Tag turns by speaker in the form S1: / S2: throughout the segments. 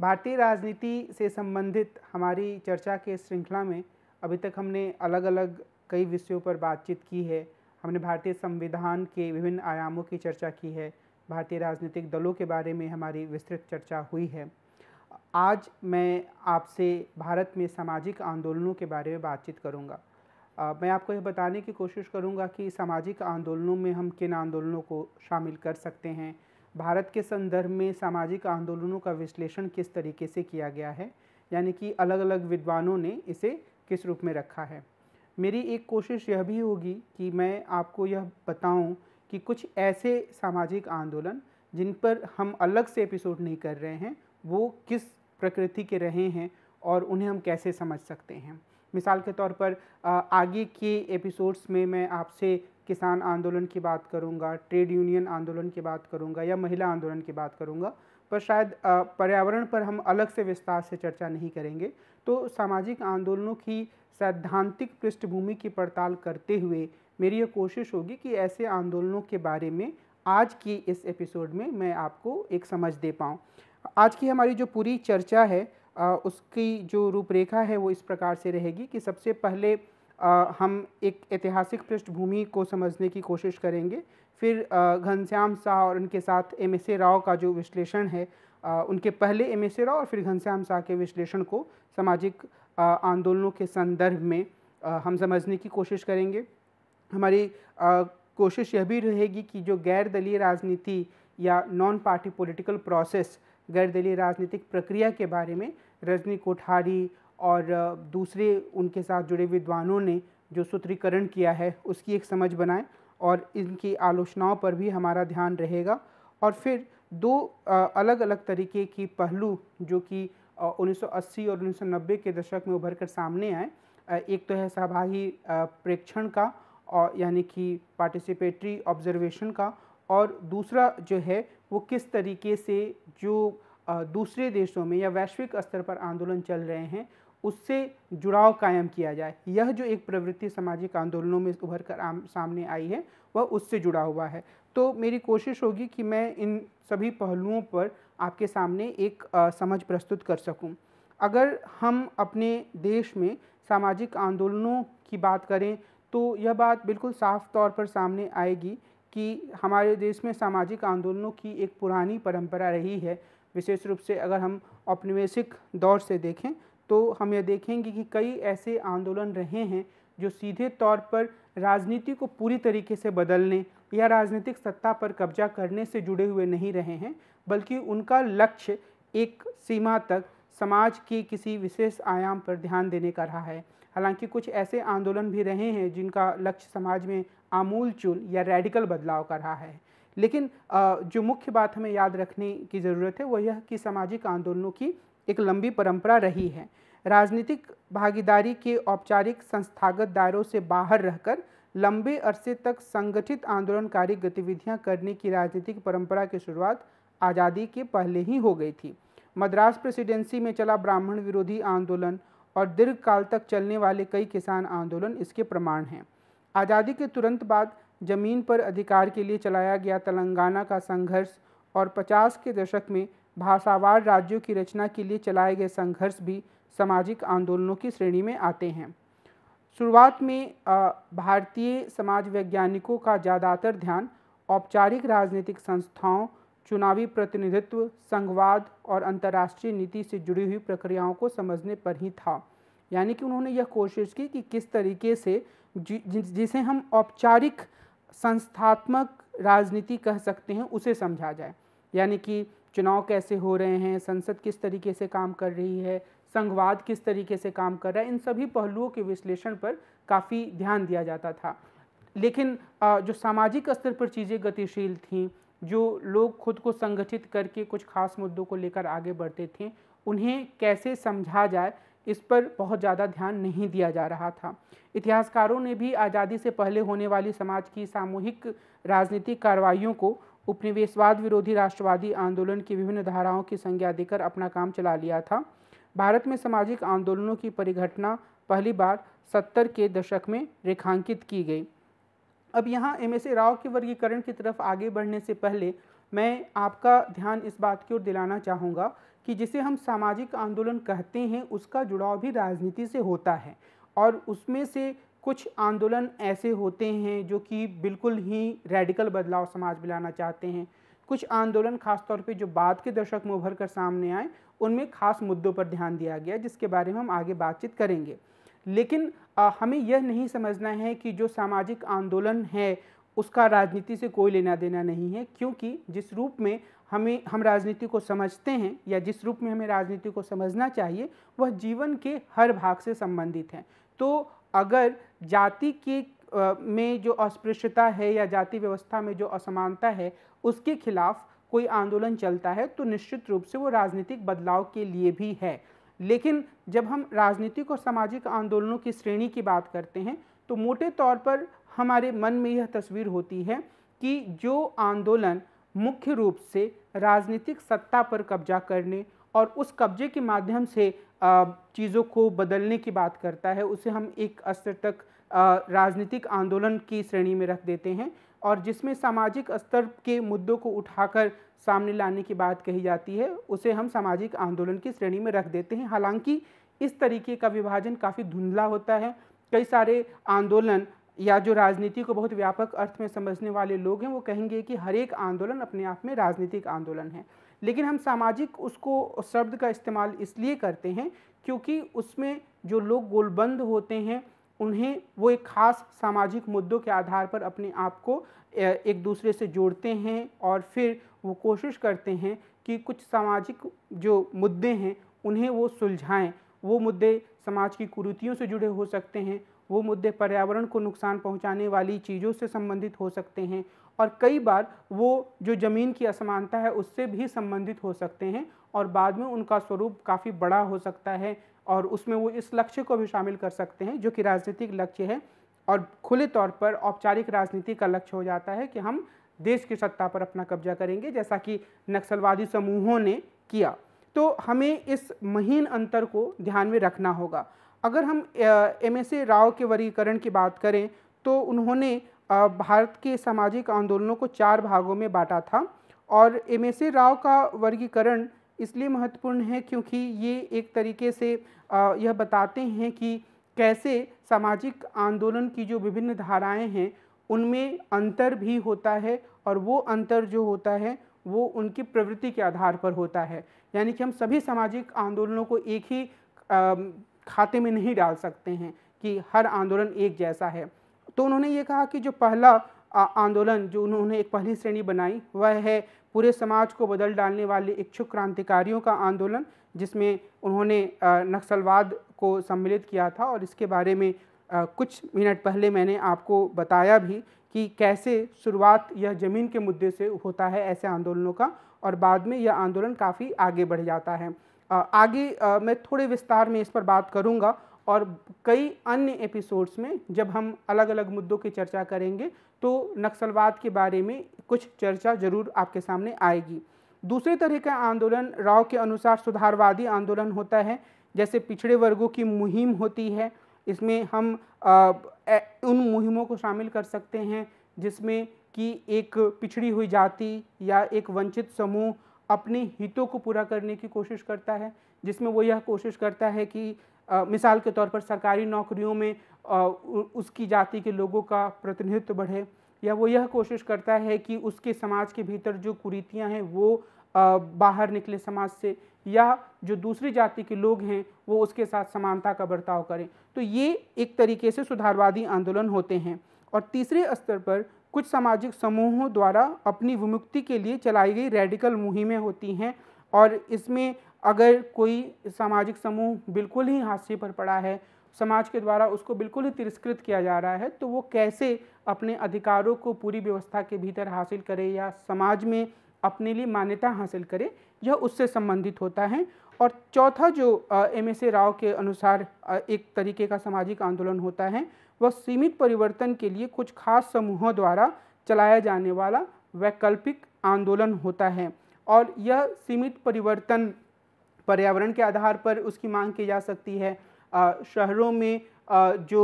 S1: भारतीय राजनीति से संबंधित हमारी चर्चा के श्रृंखला में अभी तक हमने अलग अलग कई विषयों पर बातचीत की है हमने भारतीय संविधान के विभिन्न आयामों की चर्चा की है भारतीय राजनीतिक दलों के बारे में हमारी विस्तृत चर्चा हुई है आज मैं आपसे भारत में सामाजिक आंदोलनों के बारे में बातचीत करूंगा आ, मैं आपको यह बताने की कोशिश करूंगा कि सामाजिक आंदोलनों में हम किन आंदोलनों को शामिल कर सकते हैं भारत के संदर्भ में सामाजिक आंदोलनों का विश्लेषण किस तरीके से किया गया है यानी कि अलग अलग विद्वानों ने इसे किस रूप में रखा है मेरी एक कोशिश यह भी होगी कि मैं आपको यह बताऊं कि कुछ ऐसे सामाजिक आंदोलन जिन पर हम अलग से एपिसोड नहीं कर रहे हैं वो किस प्रकृति के रहे हैं और उन्हें हम कैसे समझ सकते हैं मिसाल के तौर पर आगे के एपिसोड्स में मैं आपसे किसान आंदोलन की बात करूँगा ट्रेड यूनियन आंदोलन की बात करूँगा या महिला आंदोलन की बात करूँगा पर शायद पर्यावरण पर हम अलग से विस्तार से चर्चा नहीं करेंगे तो सामाजिक आंदोलनों की सैद्धांतिक पृष्ठभूमि की पड़ताल करते हुए मेरी ये कोशिश होगी कि ऐसे आंदोलनों के बारे में आज की इस एपिसोड में मैं आपको एक समझ दे पाऊँ आज की हमारी जो पूरी चर्चा है उसकी जो रूपरेखा है वो इस प्रकार से रहेगी कि सबसे पहले हम एक ऐतिहासिक पृष्ठभूमि को समझने की कोशिश करेंगे फिर घनश्याम शाह और उनके साथ एम एस ए राव का जो विश्लेषण है उनके पहले एम एस ए राव और फिर घनश्याम शाह के विश्लेषण को सामाजिक आंदोलनों के संदर्भ में हम समझने की कोशिश करेंगे हमारी कोशिश यह भी रहेगी कि जो गैर दलीय राजनीति या नॉन पार्टी पॉलिटिकल प्रोसेस गैर दलीय राजनीतिक प्रक्रिया के बारे में रजनी कोठारी और दूसरे उनके साथ जुड़े विद्वानों ने जो सूत्रीकरण किया है उसकी एक समझ बनाएं और इनकी आलोचनाओं पर भी हमारा ध्यान रहेगा और फिर दो अलग अलग तरीके की पहलू जो कि 1980 और 1990 के दशक में उभर कर सामने आए एक तो है सहभागी प्रेक्षण का और यानी कि पार्टिसिपेटरी ऑब्जर्वेशन का और दूसरा जो है वो किस तरीके से जो दूसरे देशों में या वैश्विक स्तर पर आंदोलन चल रहे हैं उससे जुड़ाव कायम किया जाए यह जो एक प्रवृत्ति सामाजिक आंदोलनों में उभर कर आम सामने आई है वह उससे जुड़ा हुआ है तो मेरी कोशिश होगी कि मैं इन सभी पहलुओं पर आपके सामने एक आ, समझ प्रस्तुत कर सकूं। अगर हम अपने देश में सामाजिक आंदोलनों की बात करें तो यह बात बिल्कुल साफ तौर पर सामने आएगी कि हमारे देश में सामाजिक आंदोलनों की एक पुरानी परंपरा रही है विशेष रूप से अगर हम औपनिवेशिक दौर से देखें तो हम यह देखेंगे कि कई ऐसे आंदोलन रहे हैं जो सीधे तौर पर राजनीति को पूरी तरीके से बदलने या राजनीतिक सत्ता पर कब्जा करने से जुड़े हुए नहीं रहे हैं बल्कि उनका लक्ष्य एक सीमा तक समाज के किसी विशेष आयाम पर ध्यान देने का रहा है हालांकि कुछ ऐसे आंदोलन भी रहे हैं जिनका लक्ष्य समाज में आमूलचूल या रेडिकल बदलाव का रहा है लेकिन जो मुख्य बात हमें याद रखने की ज़रूरत है वह यह कि सामाजिक आंदोलनों की एक लंबी परंपरा रही है राजनीतिक भागीदारी के औपचारिक संस्थागत दायरों से बाहर रहकर लंबे अरसे तक संगठित आंदोलनकारी गतिविधियां करने की राजनीतिक परंपरा की शुरुआत आज़ादी के पहले ही हो गई थी मद्रास प्रेसिडेंसी में चला ब्राह्मण विरोधी आंदोलन और दीर्घकाल तक चलने वाले कई किसान आंदोलन इसके प्रमाण हैं आज़ादी के तुरंत बाद जमीन पर अधिकार के लिए चलाया गया तेलंगाना का संघर्ष और 50 के दशक में भाषावार राज्यों की रचना के लिए चलाए गए संघर्ष भी सामाजिक आंदोलनों की श्रेणी में आते हैं शुरुआत में भारतीय समाज वैज्ञानिकों का ज़्यादातर ध्यान औपचारिक राजनीतिक संस्थाओं चुनावी प्रतिनिधित्व संघवाद और अंतर्राष्ट्रीय नीति से जुड़ी हुई प्रक्रियाओं को समझने पर ही था यानी कि उन्होंने यह कोशिश की कि किस तरीके से जिसे हम औपचारिक संस्थात्मक राजनीति कह सकते हैं उसे समझा जाए यानी कि चुनाव कैसे हो रहे हैं संसद किस तरीके से काम कर रही है संघवाद किस तरीके से काम कर रहा है इन सभी पहलुओं के विश्लेषण पर काफ़ी ध्यान दिया जाता था लेकिन जो सामाजिक स्तर पर चीज़ें गतिशील थीं जो लोग खुद को संगठित करके कुछ खास मुद्दों को लेकर आगे बढ़ते थे उन्हें कैसे समझा जाए इस पर बहुत ज़्यादा ध्यान नहीं दिया जा रहा था इतिहासकारों ने भी आज़ादी से पहले होने वाली समाज की सामूहिक राजनीतिक कार्रवाइयों को उपनिवेशवाद विरोधी राष्ट्रवादी आंदोलन की विभिन्न धाराओं की संज्ञा देकर अपना काम चला लिया था भारत में सामाजिक आंदोलनों की परिघटना पहली बार सत्तर के दशक में रेखांकित की गई अब यहाँ एम एस राव के वर्गीकरण की तरफ आगे बढ़ने से पहले मैं आपका ध्यान इस बात की ओर दिलाना चाहूँगा कि जिसे हम सामाजिक आंदोलन कहते हैं उसका जुड़ाव भी राजनीति से होता है और उसमें से कुछ आंदोलन ऐसे होते हैं जो कि बिल्कुल ही रेडिकल बदलाव समाज में लाना चाहते हैं कुछ आंदोलन खासतौर पे जो बाद के दशक में उभर कर सामने आए उनमें खास मुद्दों पर ध्यान दिया गया जिसके बारे में हम आगे बातचीत करेंगे लेकिन आ, हमें यह नहीं समझना है कि जो सामाजिक आंदोलन है उसका राजनीति से कोई लेना देना नहीं है क्योंकि जिस रूप में हमें हम राजनीति को समझते हैं या जिस रूप में हमें राजनीति को समझना चाहिए वह जीवन के हर भाग से संबंधित हैं तो अगर जाति के में जो अस्पृश्यता है या जाति व्यवस्था में जो असमानता है उसके खिलाफ कोई आंदोलन चलता है तो निश्चित रूप से वो राजनीतिक बदलाव के लिए भी है लेकिन जब हम राजनीतिक और सामाजिक आंदोलनों की श्रेणी की बात करते हैं तो मोटे तौर पर हमारे मन में यह तस्वीर होती है कि जो आंदोलन मुख्य रूप से राजनीतिक सत्ता पर कब्जा करने और उस कब्जे के माध्यम से चीज़ों को बदलने की बात करता है उसे हम एक स्तर तक राजनीतिक आंदोलन की श्रेणी में रख देते हैं और जिसमें सामाजिक स्तर के मुद्दों को उठाकर सामने लाने की बात कही जाती है उसे हम सामाजिक आंदोलन की श्रेणी में रख देते हैं हालांकि इस तरीके का विभाजन काफ़ी धुंधला होता है कई सारे आंदोलन या जो राजनीति को बहुत व्यापक अर्थ में समझने वाले लोग हैं वो कहेंगे कि हर एक आंदोलन अपने आप में राजनीतिक आंदोलन है लेकिन हम सामाजिक उसको शब्द का इस्तेमाल इसलिए करते हैं क्योंकि उसमें जो लोग गोलबंद होते हैं उन्हें वो एक ख़ास सामाजिक मुद्दों के आधार पर अपने आप को एक दूसरे से जोड़ते हैं और फिर वो कोशिश करते हैं कि कुछ सामाजिक जो मुद्दे हैं उन्हें वो सुलझाएं वो मुद्दे समाज की कुरीतियों से जुड़े हो सकते हैं वो मुद्दे पर्यावरण को नुकसान पहुंचाने वाली चीज़ों से संबंधित हो सकते हैं और कई बार वो जो ज़मीन की असमानता है उससे भी संबंधित हो सकते हैं और बाद में उनका स्वरूप काफ़ी बड़ा हो सकता है और उसमें वो इस लक्ष्य को भी शामिल कर सकते हैं जो कि राजनीतिक लक्ष्य है और खुले तौर पर औपचारिक राजनीति का लक्ष्य हो जाता है कि हम देश की सत्ता पर अपना कब्जा करेंगे जैसा कि नक्सलवादी समूहों ने किया तो हमें इस महीन अंतर को ध्यान में रखना होगा अगर हम एम एस राव के वर्गीकरण की बात करें तो उन्होंने भारत के सामाजिक आंदोलनों को चार भागों में बांटा था और एम एस राव का वर्गीकरण इसलिए महत्वपूर्ण है क्योंकि ये एक तरीके से यह बताते हैं कि कैसे सामाजिक आंदोलन की जो विभिन्न धाराएं हैं उनमें अंतर भी होता है और वो अंतर जो होता है वो उनकी प्रवृत्ति के आधार पर होता है यानी कि हम सभी सामाजिक आंदोलनों को एक ही खाते में नहीं डाल सकते हैं कि हर आंदोलन एक जैसा है तो उन्होंने ये कहा कि जो पहला आंदोलन जो उन्होंने एक पहली श्रेणी बनाई वह है पूरे समाज को बदल डालने वाले इच्छुक क्रांतिकारियों का आंदोलन जिसमें उन्होंने नक्सलवाद को सम्मिलित किया था और इसके बारे में कुछ मिनट पहले मैंने आपको बताया भी कि कैसे शुरुआत यह ज़मीन के मुद्दे से होता है ऐसे आंदोलनों का और बाद में यह आंदोलन काफ़ी आगे बढ़ जाता है आगे मैं थोड़े विस्तार में इस पर बात करूँगा और कई अन्य एपिसोड्स में जब हम अलग अलग मुद्दों की चर्चा करेंगे तो नक्सलवाद के बारे में कुछ चर्चा ज़रूर आपके सामने आएगी दूसरे तरह का आंदोलन राव के अनुसार सुधारवादी आंदोलन होता है जैसे पिछड़े वर्गों की मुहिम होती है इसमें हम आ, ए, उन मुहिमों को शामिल कर सकते हैं जिसमें कि एक पिछड़ी हुई जाति या एक वंचित समूह अपने हितों को पूरा करने की कोशिश करता है जिसमें वो यह कोशिश करता है कि मिसाल के तौर पर सरकारी नौकरियों में उसकी जाति के लोगों का प्रतिनिधित्व बढ़े या वो यह कोशिश करता है कि उसके समाज के भीतर जो कुरीतियाँ हैं वो बाहर निकले समाज से या जो दूसरी जाति के लोग हैं वो उसके साथ समानता का बर्ताव करें तो ये एक तरीके से सुधारवादी आंदोलन होते हैं और तीसरे स्तर पर कुछ सामाजिक समूहों द्वारा अपनी विमुक्ति के लिए चलाई गई रेडिकल मुहिमें होती हैं और इसमें अगर कोई सामाजिक समूह बिल्कुल ही हाशिए पर पड़ा है समाज के द्वारा उसको बिल्कुल ही तिरस्कृत किया जा रहा है तो वो कैसे अपने अधिकारों को पूरी व्यवस्था के भीतर हासिल करे या समाज में अपने लिए मान्यता हासिल करे यह उससे संबंधित होता है और चौथा जो एम एस ए राव के अनुसार एक तरीके का सामाजिक आंदोलन होता है वह सीमित परिवर्तन के लिए कुछ खास समूहों द्वारा चलाया जाने वाला वैकल्पिक आंदोलन होता है और यह सीमित परिवर्तन पर्यावरण के आधार पर उसकी मांग की जा सकती है शहरों में जो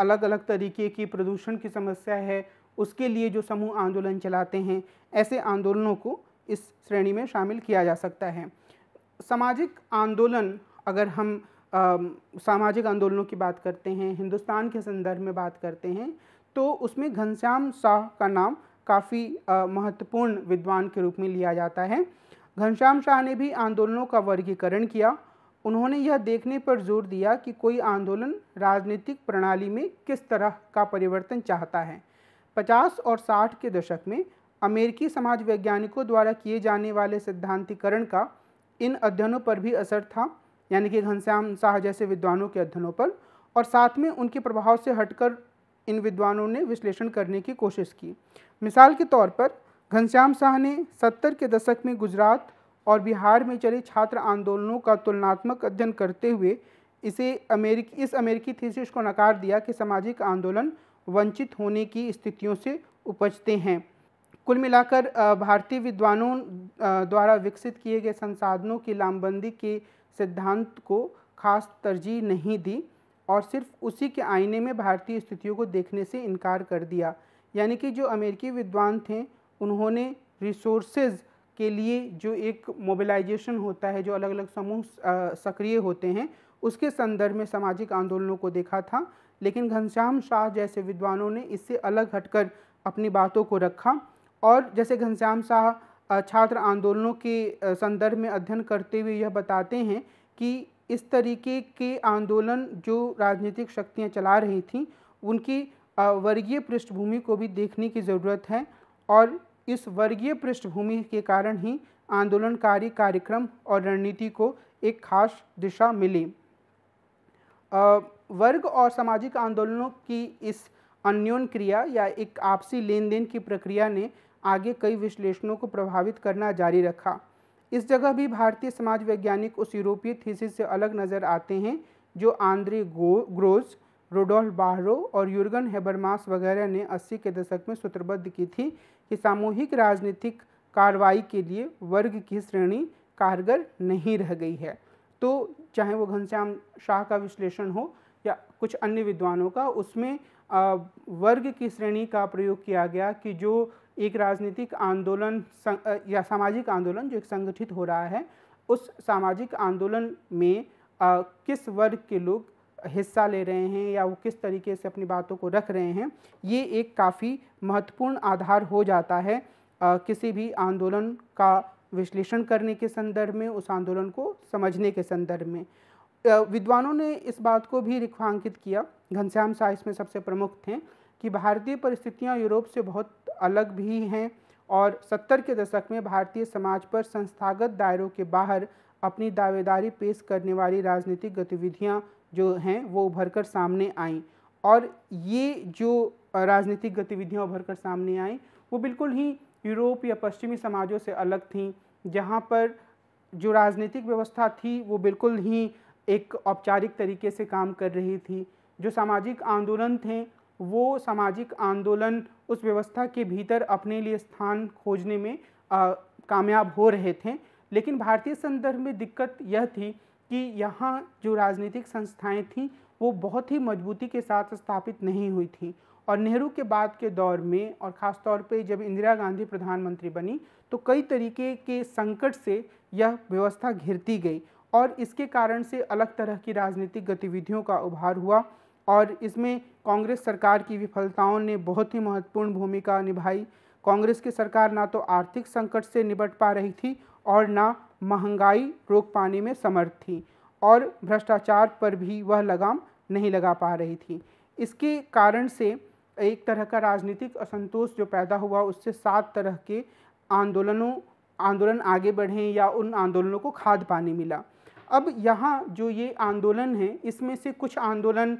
S1: अलग अलग तरीके की प्रदूषण की समस्या है उसके लिए जो समूह आंदोलन चलाते हैं ऐसे आंदोलनों को इस श्रेणी में शामिल किया जा सकता है सामाजिक आंदोलन अगर हम सामाजिक आंदोलनों की बात करते हैं हिंदुस्तान के संदर्भ में बात करते हैं तो उसमें घनश्याम शाह का नाम काफ़ी महत्वपूर्ण विद्वान के रूप में लिया जाता है घनश्याम शाह ने भी आंदोलनों का वर्गीकरण किया उन्होंने यह देखने पर जोर दिया कि कोई आंदोलन राजनीतिक प्रणाली में किस तरह का परिवर्तन चाहता है 50 और 60 के दशक में अमेरिकी समाज वैज्ञानिकों द्वारा किए जाने वाले सिद्धांतिकरण का इन अध्ययनों पर भी असर था यानी कि घनश्याम शाह जैसे विद्वानों के अध्ययनों पर और साथ में उनके प्रभाव से हटकर इन विद्वानों ने विश्लेषण करने की कोशिश की मिसाल के तौर पर घनश्याम शाह ने सत्तर के दशक में गुजरात और बिहार में चले छात्र आंदोलनों का तुलनात्मक अध्ययन करते हुए इसे अमेरिकी इस अमेरिकी थीसिस को नकार दिया कि सामाजिक आंदोलन वंचित होने की स्थितियों से उपजते हैं कुल मिलाकर भारतीय विद्वानों द्वारा विकसित किए गए संसाधनों की लामबंदी के सिद्धांत को खास तरजीह नहीं दी और सिर्फ उसी के आईने में भारतीय स्थितियों को देखने से इनकार कर दिया यानी कि जो अमेरिकी विद्वान थे उन्होंने रिसोर्सेज के लिए जो एक मोबिलाइजेशन होता है जो अलग अलग समूह सक्रिय होते हैं उसके संदर्भ में सामाजिक आंदोलनों को देखा था लेकिन घनश्याम शाह जैसे विद्वानों ने इससे अलग हटकर अपनी बातों को रखा और जैसे घनश्याम शाह छात्र आंदोलनों के संदर्भ में अध्ययन करते हुए यह बताते हैं कि इस तरीके के आंदोलन जो राजनीतिक शक्तियां चला रही थीं उनकी वर्गीय पृष्ठभूमि को भी देखने की ज़रूरत है और इस वर्गीय पृष्ठभूमि के कारण ही आंदोलनकारी कार्यक्रम और रणनीति को एक खास दिशा मिली वर्ग और सामाजिक आंदोलनों की इस अन्योन क्रिया या एक आपसी लेन देन की प्रक्रिया ने आगे कई विश्लेषणों को प्रभावित करना जारी रखा इस जगह भी भारतीय समाज वैज्ञानिक उस यूरोपीय थीसिस से अलग नज़र आते हैं जो आंद्रे ग्रोज रोडोल्फ बाहरो और यूर्गन हेबरमास वगैरह ने 80 के दशक में सूत्रबद्ध की थी कि सामूहिक राजनीतिक कार्रवाई के लिए वर्ग की श्रेणी कारगर नहीं रह गई है तो चाहे वो घनश्याम शाह का विश्लेषण हो या कुछ अन्य विद्वानों का उसमें वर्ग की श्रेणी का प्रयोग किया गया कि जो एक राजनीतिक आंदोलन या सामाजिक आंदोलन जो एक संगठित हो रहा है उस सामाजिक आंदोलन में आ, किस वर्ग के लोग हिस्सा ले रहे हैं या वो किस तरीके से अपनी बातों को रख रहे हैं ये एक काफ़ी महत्वपूर्ण आधार हो जाता है आ, किसी भी आंदोलन का विश्लेषण करने के संदर्भ में उस आंदोलन को समझने के संदर्भ में आ, विद्वानों ने इस बात को भी रेखांकित किया घनश्याम शाह इसमें सबसे प्रमुख थे कि भारतीय परिस्थितियाँ यूरोप से बहुत अलग भी हैं और सत्तर के दशक में भारतीय समाज पर संस्थागत दायरों के बाहर अपनी दावेदारी पेश करने वाली राजनीतिक गतिविधियां जो हैं वो उभर कर सामने आई और ये जो राजनीतिक गतिविधियाँ उभर कर सामने आई वो बिल्कुल ही यूरोप या पश्चिमी समाजों से अलग थीं जहाँ पर जो राजनीतिक व्यवस्था थी वो बिल्कुल ही एक औपचारिक तरीके से काम कर रही थी जो सामाजिक आंदोलन थे वो सामाजिक आंदोलन उस व्यवस्था के भीतर अपने लिए स्थान खोजने में कामयाब हो रहे थे लेकिन भारतीय संदर्भ में दिक्कत यह थी कि यहाँ जो राजनीतिक संस्थाएं थीं वो बहुत ही मजबूती के साथ स्थापित नहीं हुई थी और नेहरू के बाद के दौर में और ख़ास तौर पे जब इंदिरा गांधी प्रधानमंत्री बनी तो कई तरीके के संकट से यह व्यवस्था घिरती गई और इसके कारण से अलग तरह की राजनीतिक गतिविधियों का उभार हुआ और इसमें कांग्रेस सरकार की विफलताओं ने बहुत ही महत्वपूर्ण भूमिका निभाई कांग्रेस की सरकार ना तो आर्थिक संकट से निपट पा रही थी और ना महंगाई रोक पाने में समर्थ थी और भ्रष्टाचार पर भी वह लगाम नहीं लगा पा रही थी इसके कारण से एक तरह का राजनीतिक असंतोष जो पैदा हुआ उससे सात तरह के आंदोलनों आंदोलन आगे बढ़े या उन आंदोलनों को खाद पानी मिला अब यहाँ जो ये आंदोलन है इसमें से कुछ आंदोलन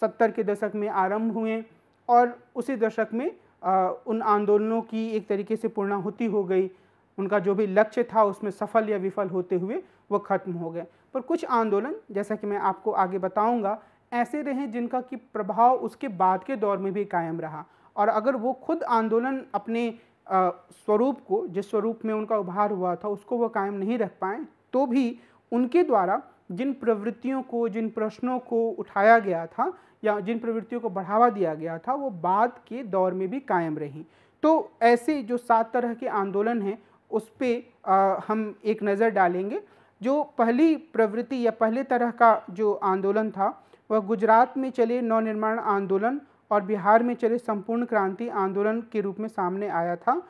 S1: सत्तर के दशक में आरंभ हुए और उसी दशक में आ, उन आंदोलनों की एक तरीके से पूर्णाहुति हो गई उनका जो भी लक्ष्य था उसमें सफल या विफल होते हुए वो खत्म हो गए पर कुछ आंदोलन जैसा कि मैं आपको आगे बताऊंगा ऐसे रहे जिनका कि प्रभाव उसके बाद के दौर में भी कायम रहा और अगर वो खुद आंदोलन अपने स्वरूप को जिस स्वरूप में उनका उभार हुआ था उसको वो कायम नहीं रख पाए तो भी उनके द्वारा जिन प्रवृत्तियों को जिन प्रश्नों को उठाया गया था या जिन प्रवृत्तियों को बढ़ावा दिया गया था वो बाद के दौर में भी कायम रही तो ऐसे जो सात तरह के आंदोलन हैं उस पर हम एक नज़र डालेंगे जो पहली प्रवृत्ति या पहले तरह का जो आंदोलन था वह गुजरात में चले नवनिर्माण आंदोलन और बिहार में चले संपूर्ण क्रांति आंदोलन के रूप में सामने आया था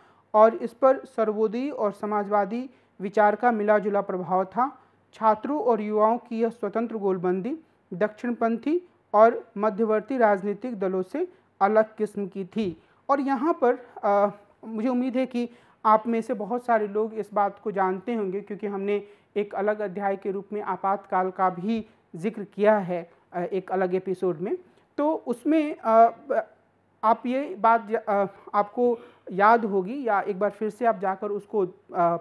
S1: और इस पर सर्वोदयी और समाजवादी विचार का मिला जुला प्रभाव था छात्रों और युवाओं की यह स्वतंत्र गोलबंदी दक्षिणपंथी और मध्यवर्ती राजनीतिक दलों से अलग किस्म की थी और यहाँ पर आ, मुझे उम्मीद है कि आप में से बहुत सारे लोग इस बात को जानते होंगे क्योंकि हमने एक अलग अध्याय के रूप में आपातकाल का भी जिक्र किया है एक अलग एपिसोड में तो उसमें आप ये बात आपको याद होगी या एक बार फिर से आप जाकर उसको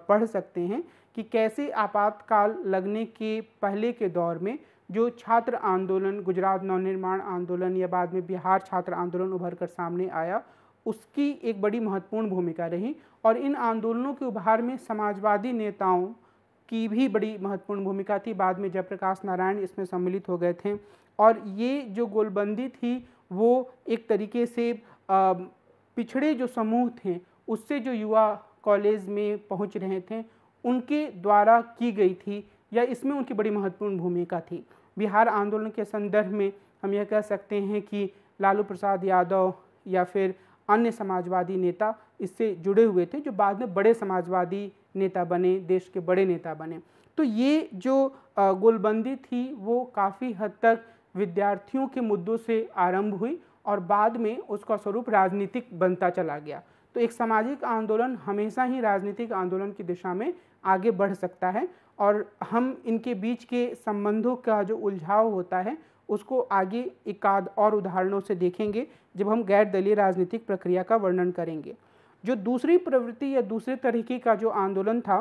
S1: पढ़ सकते हैं कि कैसे आपातकाल लगने के पहले के दौर में जो छात्र आंदोलन गुजरात नवनिर्माण आंदोलन या बाद में बिहार छात्र आंदोलन उभर कर सामने आया उसकी एक बड़ी महत्वपूर्ण भूमिका रही और इन आंदोलनों के उभार में समाजवादी नेताओं की भी बड़ी महत्वपूर्ण भूमिका थी बाद में जयप्रकाश नारायण इसमें सम्मिलित हो गए थे और ये जो गोलबंदी थी वो एक तरीके से पिछड़े जो समूह थे उससे जो युवा कॉलेज में पहुंच रहे थे उनके द्वारा की गई थी या इसमें उनकी बड़ी महत्वपूर्ण भूमिका थी बिहार आंदोलन के संदर्भ में हम यह कह सकते हैं कि लालू प्रसाद यादव या फिर अन्य समाजवादी नेता इससे जुड़े हुए थे जो बाद में बड़े समाजवादी नेता बने देश के बड़े नेता बने तो ये जो गोलबंदी थी वो काफ़ी हद तक विद्यार्थियों के मुद्दों से आरंभ हुई और बाद में उसका स्वरूप राजनीतिक बनता चला गया तो एक सामाजिक आंदोलन हमेशा ही राजनीतिक आंदोलन की दिशा में आगे बढ़ सकता है और हम इनके बीच के संबंधों का जो उलझाव होता है उसको आगे एकाद और उदाहरणों से देखेंगे जब हम गैर दलीय राजनीतिक प्रक्रिया का वर्णन करेंगे जो दूसरी प्रवृत्ति या दूसरे तरीके का जो आंदोलन था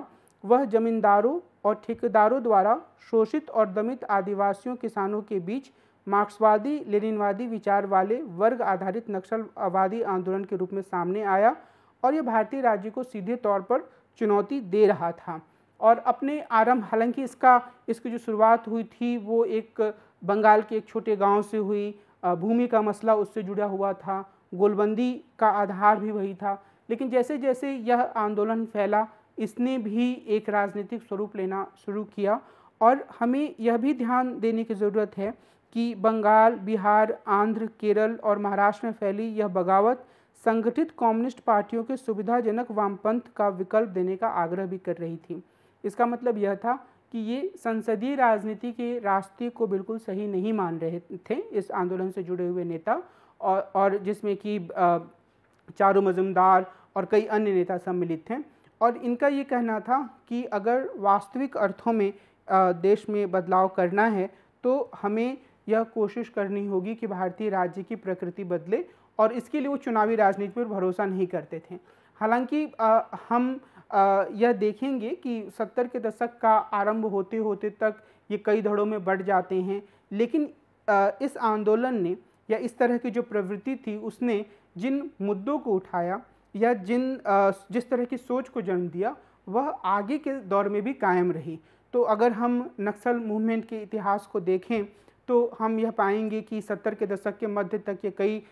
S1: वह जमींदारों और ठेकेदारों द्वारा शोषित और दमित आदिवासियों किसानों के बीच मार्क्सवादी लेनिनवादी विचार वाले वर्ग आधारित नक्सलवादी आंदोलन के रूप में सामने आया और यह भारतीय राज्य को सीधे तौर पर चुनौती दे रहा था और अपने आरंभ हालांकि इसका इसकी जो शुरुआत हुई थी वो एक बंगाल के एक छोटे गांव से हुई भूमि का मसला उससे जुड़ा हुआ था गोलबंदी का आधार भी वही था लेकिन जैसे जैसे यह आंदोलन फैला इसने भी एक राजनीतिक स्वरूप लेना शुरू किया और हमें यह भी ध्यान देने की ज़रूरत है कि बंगाल बिहार आंध्र केरल और महाराष्ट्र में फैली यह बगावत संगठित कम्युनिस्ट पार्टियों के सुविधाजनक वामपंथ का विकल्प देने का आग्रह भी कर रही थी इसका मतलब यह था कि ये संसदीय राजनीति के रास्ते को बिल्कुल सही नहीं मान रहे थे इस आंदोलन से जुड़े हुए नेता और और जिसमें कि चारू मजुमदार और कई अन्य नेता सम्मिलित थे और इनका ये कहना था कि अगर वास्तविक अर्थों में देश में बदलाव करना है तो हमें यह कोशिश करनी होगी कि भारतीय राज्य की प्रकृति बदले और इसके लिए वो चुनावी राजनीति पर भरोसा नहीं करते थे हालांकि हम यह देखेंगे कि सत्तर के दशक का आरंभ होते होते तक ये कई धड़ों में बढ़ जाते हैं लेकिन इस आंदोलन ने या इस तरह की जो प्रवृत्ति थी उसने जिन मुद्दों को उठाया या जिन जिस तरह की सोच को जन्म दिया वह आगे के दौर में भी कायम रही तो अगर हम नक्सल मूवमेंट के इतिहास को देखें तो हम यह पाएंगे कि सत्तर के दशक के मध्य तक ये कई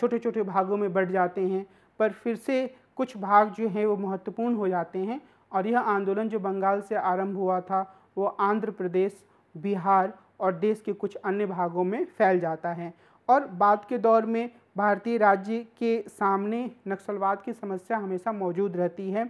S1: छोटे छोटे भागों में बढ़ जाते हैं पर फिर से कुछ भाग जो हैं वो महत्वपूर्ण हो जाते हैं और यह आंदोलन जो बंगाल से आरंभ हुआ था वो आंध्र प्रदेश बिहार और देश के कुछ अन्य भागों में फैल जाता है और बाद के दौर में भारतीय राज्य के सामने नक्सलवाद की समस्या हमेशा मौजूद रहती है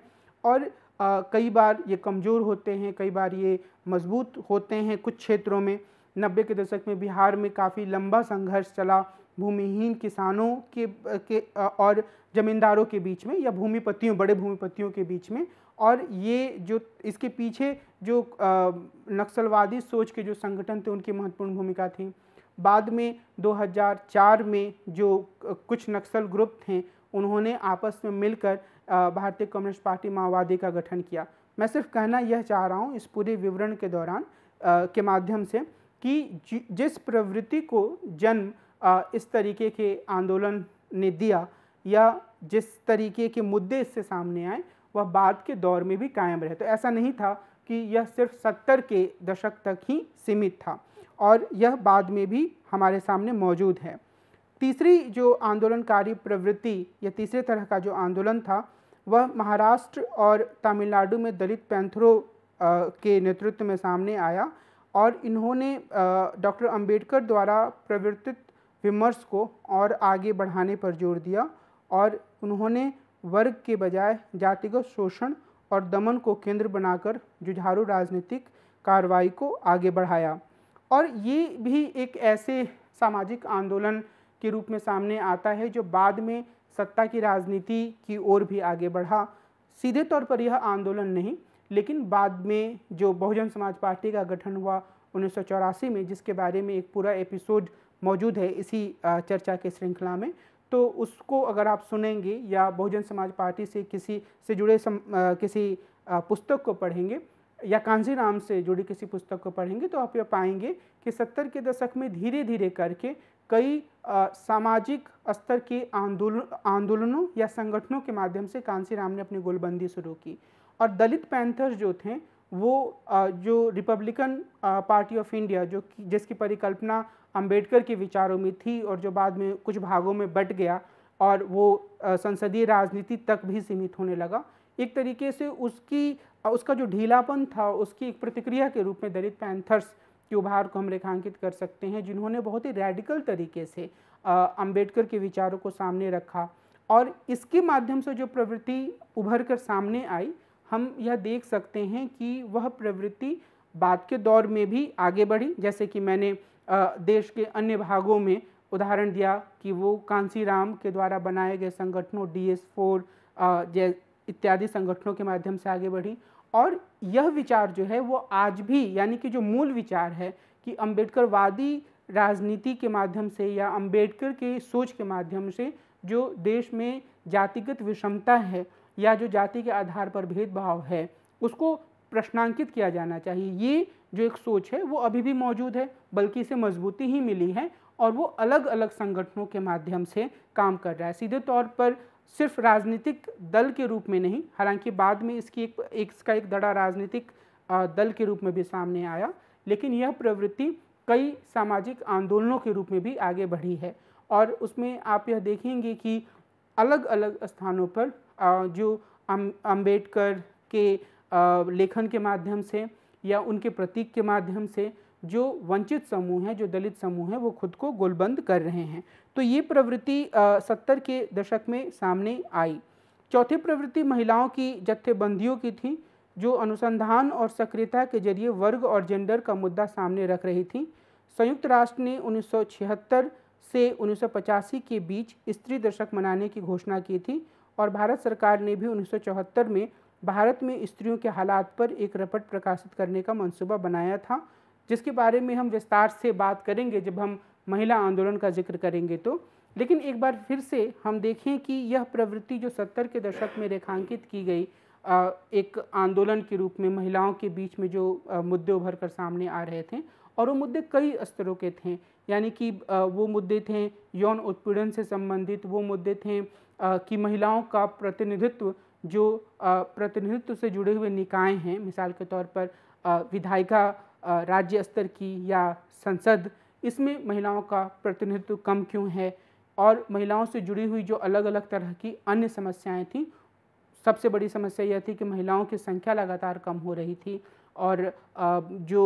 S1: और आ, कई बार ये कमज़ोर होते हैं कई बार ये मजबूत होते हैं कुछ क्षेत्रों में नब्बे के दशक में बिहार में काफ़ी लंबा संघर्ष चला भूमिहीन किसानों के, के और ज़मींदारों के बीच में या भूमिपतियों बड़े भूमिपतियों के बीच में और ये जो इसके पीछे जो नक्सलवादी सोच के जो संगठन थे उनकी महत्वपूर्ण भूमिका थी बाद में 2004 में जो कुछ नक्सल ग्रुप थे उन्होंने आपस में मिलकर भारतीय कम्युनिस्ट पार्टी माओवादी का गठन किया मैं सिर्फ कहना यह चाह रहा हूँ इस पूरे विवरण के दौरान के माध्यम से कि जिस प्रवृत्ति को जन्म इस तरीके के आंदोलन ने दिया या जिस तरीके के मुद्दे इससे सामने आए वह बाद के दौर में भी कायम रहे तो ऐसा नहीं था कि यह सिर्फ सत्तर के दशक तक ही सीमित था और यह बाद में भी हमारे सामने मौजूद है तीसरी जो आंदोलनकारी प्रवृत्ति या तीसरे तरह का जो आंदोलन था वह महाराष्ट्र और तमिलनाडु में दलित पैंथरों के नेतृत्व में सामने आया और इन्होंने डॉक्टर अंबेडकर द्वारा प्रवर्तित विमर्श को और आगे बढ़ाने पर जोर दिया और उन्होंने वर्ग के बजाय जातिगत शोषण और दमन को केंद्र बनाकर जुझारू राजनीतिक कार्रवाई को आगे बढ़ाया और ये भी एक ऐसे सामाजिक आंदोलन के रूप में सामने आता है जो बाद में सत्ता की राजनीति की ओर भी आगे बढ़ा सीधे तौर पर यह आंदोलन नहीं लेकिन बाद में जो बहुजन समाज पार्टी का गठन हुआ उन्नीस में जिसके बारे में एक पूरा एपिसोड मौजूद है इसी चर्चा के श्रृंखला में तो उसको अगर आप सुनेंगे या बहुजन समाज पार्टी से किसी से जुड़े सम, आ, किसी पुस्तक को पढ़ेंगे या राम से जुड़ी किसी पुस्तक को पढ़ेंगे तो आप ये पाएंगे कि सत्तर के दशक में धीरे धीरे करके कई आ, सामाजिक स्तर के आंदोलन आंदोलनों या संगठनों के माध्यम से कांसी राम ने अपनी गोलबंदी शुरू की और दलित पैंथर्स जो थे वो जो रिपब्लिकन पार्टी ऑफ इंडिया जो जिसकी परिकल्पना अंबेडकर के विचारों में थी और जो बाद में कुछ भागों में बट गया और वो संसदीय राजनीति तक भी सीमित होने लगा एक तरीके से उसकी उसका जो ढीलापन था उसकी एक प्रतिक्रिया के रूप में दलित पैंथर्स के उभार को हम रेखांकित कर सकते हैं जिन्होंने बहुत ही रेडिकल तरीके से अंबेडकर के विचारों को सामने रखा और इसके माध्यम से जो प्रवृत्ति उभर कर सामने आई हम यह देख सकते हैं कि वह प्रवृत्ति बाद के दौर में भी आगे बढ़ी जैसे कि मैंने देश के अन्य भागों में उदाहरण दिया कि वो कांसी राम के द्वारा बनाए गए संगठनों डी एस फोर इत्यादि संगठनों के माध्यम से आगे बढ़ी और यह विचार जो है वो आज भी यानी कि जो मूल विचार है कि अंबेडकरवादी राजनीति के माध्यम से या अंबेडकर के सोच के माध्यम से जो देश में जातिगत विषमता है या जो जाति के आधार पर भेदभाव है उसको प्रश्नांकित किया जाना चाहिए ये जो एक सोच है वो अभी भी मौजूद है बल्कि इसे मजबूती ही मिली है और वो अलग अलग संगठनों के माध्यम से काम कर रहा है सीधे तौर पर सिर्फ राजनीतिक दल के रूप में नहीं हालांकि बाद में इसकी एक, एक इसका एक दड़ा राजनीतिक दल के रूप में भी सामने आया लेकिन यह प्रवृत्ति कई सामाजिक आंदोलनों के रूप में भी आगे बढ़ी है और उसमें आप यह देखेंगे कि अलग अलग स्थानों पर जो अं-, अंबेडकर के लेखन के माध्यम से या उनके प्रतीक के माध्यम से जो वंचित समूह हैं जो दलित समूह हैं वो खुद को गोलबंद कर रहे हैं तो ये प्रवृत्ति सत्तर के दशक में सामने आई चौथी प्रवृत्ति महिलाओं की जत्थेबंदियों की थी जो अनुसंधान और सक्रियता के जरिए वर्ग और जेंडर का मुद्दा सामने रख रही थी संयुक्त राष्ट्र ने 1976 से उन्नीस के बीच स्त्री दशक मनाने की घोषणा की थी और भारत सरकार ने भी उन्नीस में भारत में स्त्रियों के हालात पर एक रपट प्रकाशित करने का मंसूबा बनाया था जिसके बारे में हम विस्तार से बात करेंगे जब हम महिला आंदोलन का जिक्र करेंगे तो लेकिन एक बार फिर से हम देखें कि यह प्रवृत्ति जो सत्तर के दशक में रेखांकित की गई एक आंदोलन के रूप में महिलाओं के बीच में जो मुद्दे उभर कर सामने आ रहे थे और वो मुद्दे कई स्तरों के थे यानी कि वो मुद्दे थे यौन उत्पीड़न से संबंधित वो मुद्दे थे कि महिलाओं का प्रतिनिधित्व जो प्रतिनिधित्व से जुड़े हुए निकाय हैं मिसाल के तौर पर विधायिका राज्य स्तर की या संसद इसमें महिलाओं का प्रतिनिधित्व कम क्यों है और महिलाओं से जुड़ी हुई जो अलग अलग तरह की अन्य समस्याएं थीं सबसे बड़ी समस्या यह थी कि महिलाओं की संख्या लगातार कम हो रही थी और जो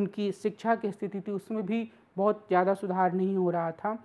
S1: उनकी शिक्षा की स्थिति थी उसमें भी बहुत ज़्यादा सुधार नहीं हो रहा था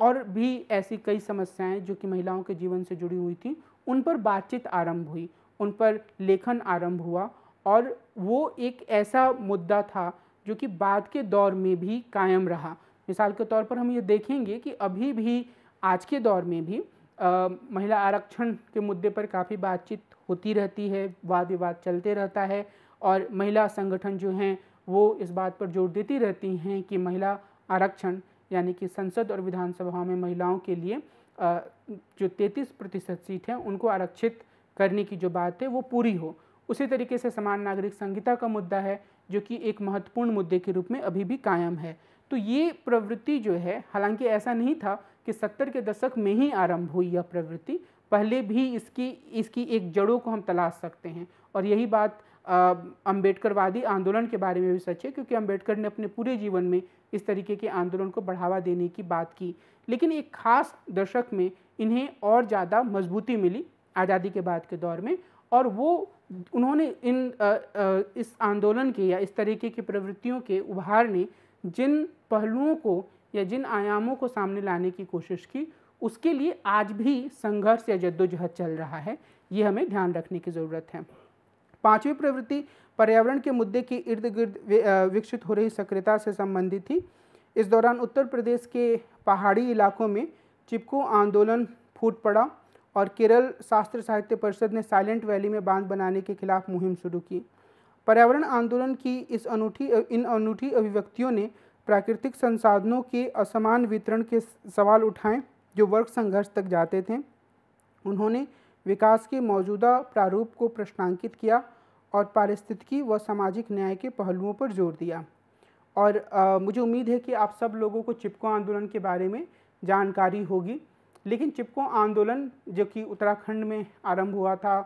S1: और भी ऐसी कई समस्याएं जो कि महिलाओं के जीवन से जुड़ी हुई थी उन पर बातचीत आरंभ हुई उन पर लेखन आरंभ हुआ और वो एक ऐसा मुद्दा था जो कि बाद के दौर में भी कायम रहा मिसाल के तौर पर हम ये देखेंगे कि अभी भी आज के दौर में भी आ, महिला आरक्षण के मुद्दे पर काफ़ी बातचीत होती रहती है वाद विवाद चलते रहता है और महिला संगठन जो हैं वो इस बात पर जोर देती रहती हैं कि महिला आरक्षण यानी कि संसद और विधानसभाओं में महिलाओं के लिए जो 33 प्रतिशत सीट हैं उनको आरक्षित करने की जो बात है वो पूरी हो उसी तरीके से समान नागरिक संहिता का मुद्दा है जो कि एक महत्वपूर्ण मुद्दे के रूप में अभी भी कायम है तो ये प्रवृत्ति जो है हालांकि ऐसा नहीं था कि सत्तर के दशक में ही आरंभ हुई यह प्रवृत्ति पहले भी इसकी इसकी एक जड़ों को हम तलाश सकते हैं और यही बात अंबेडकरवादी आंदोलन के बारे में भी सच है क्योंकि अंबेडकर ने अपने पूरे जीवन में इस तरीके के आंदोलन को बढ़ावा देने की बात की लेकिन एक खास दशक में इन्हें और ज़्यादा मजबूती मिली आज़ादी के बाद के दौर में और वो उन्होंने इन आ, आ, इस आंदोलन के या इस तरीके की प्रवृत्तियों के उभार ने जिन पहलुओं को या जिन आयामों को सामने लाने की कोशिश की उसके लिए आज भी संघर्ष या जद्दोजहद चल रहा है ये हमें ध्यान रखने की ज़रूरत है पांचवी प्रवृत्ति पर्यावरण के मुद्दे के इर्द गिर्द विकसित हो रही सक्रियता से संबंधित थी इस दौरान उत्तर प्रदेश के पहाड़ी इलाकों में चिपको आंदोलन फूट पड़ा और केरल शास्त्र साहित्य परिषद ने साइलेंट वैली में बांध बनाने के खिलाफ मुहिम शुरू की पर्यावरण आंदोलन की इस अनूठी इन अनूठी अभिव्यक्तियों ने प्राकृतिक संसाधनों के असमान वितरण के सवाल उठाए जो वर्ग संघर्ष तक जाते थे उन्होंने विकास के मौजूदा प्रारूप को प्रश्नांकित किया और पारिस्थितिकी व सामाजिक न्याय के पहलुओं पर जोर दिया और आ, मुझे उम्मीद है कि आप सब लोगों को चिपको आंदोलन के बारे में जानकारी होगी लेकिन चिपको आंदोलन जो कि उत्तराखंड में आरंभ हुआ था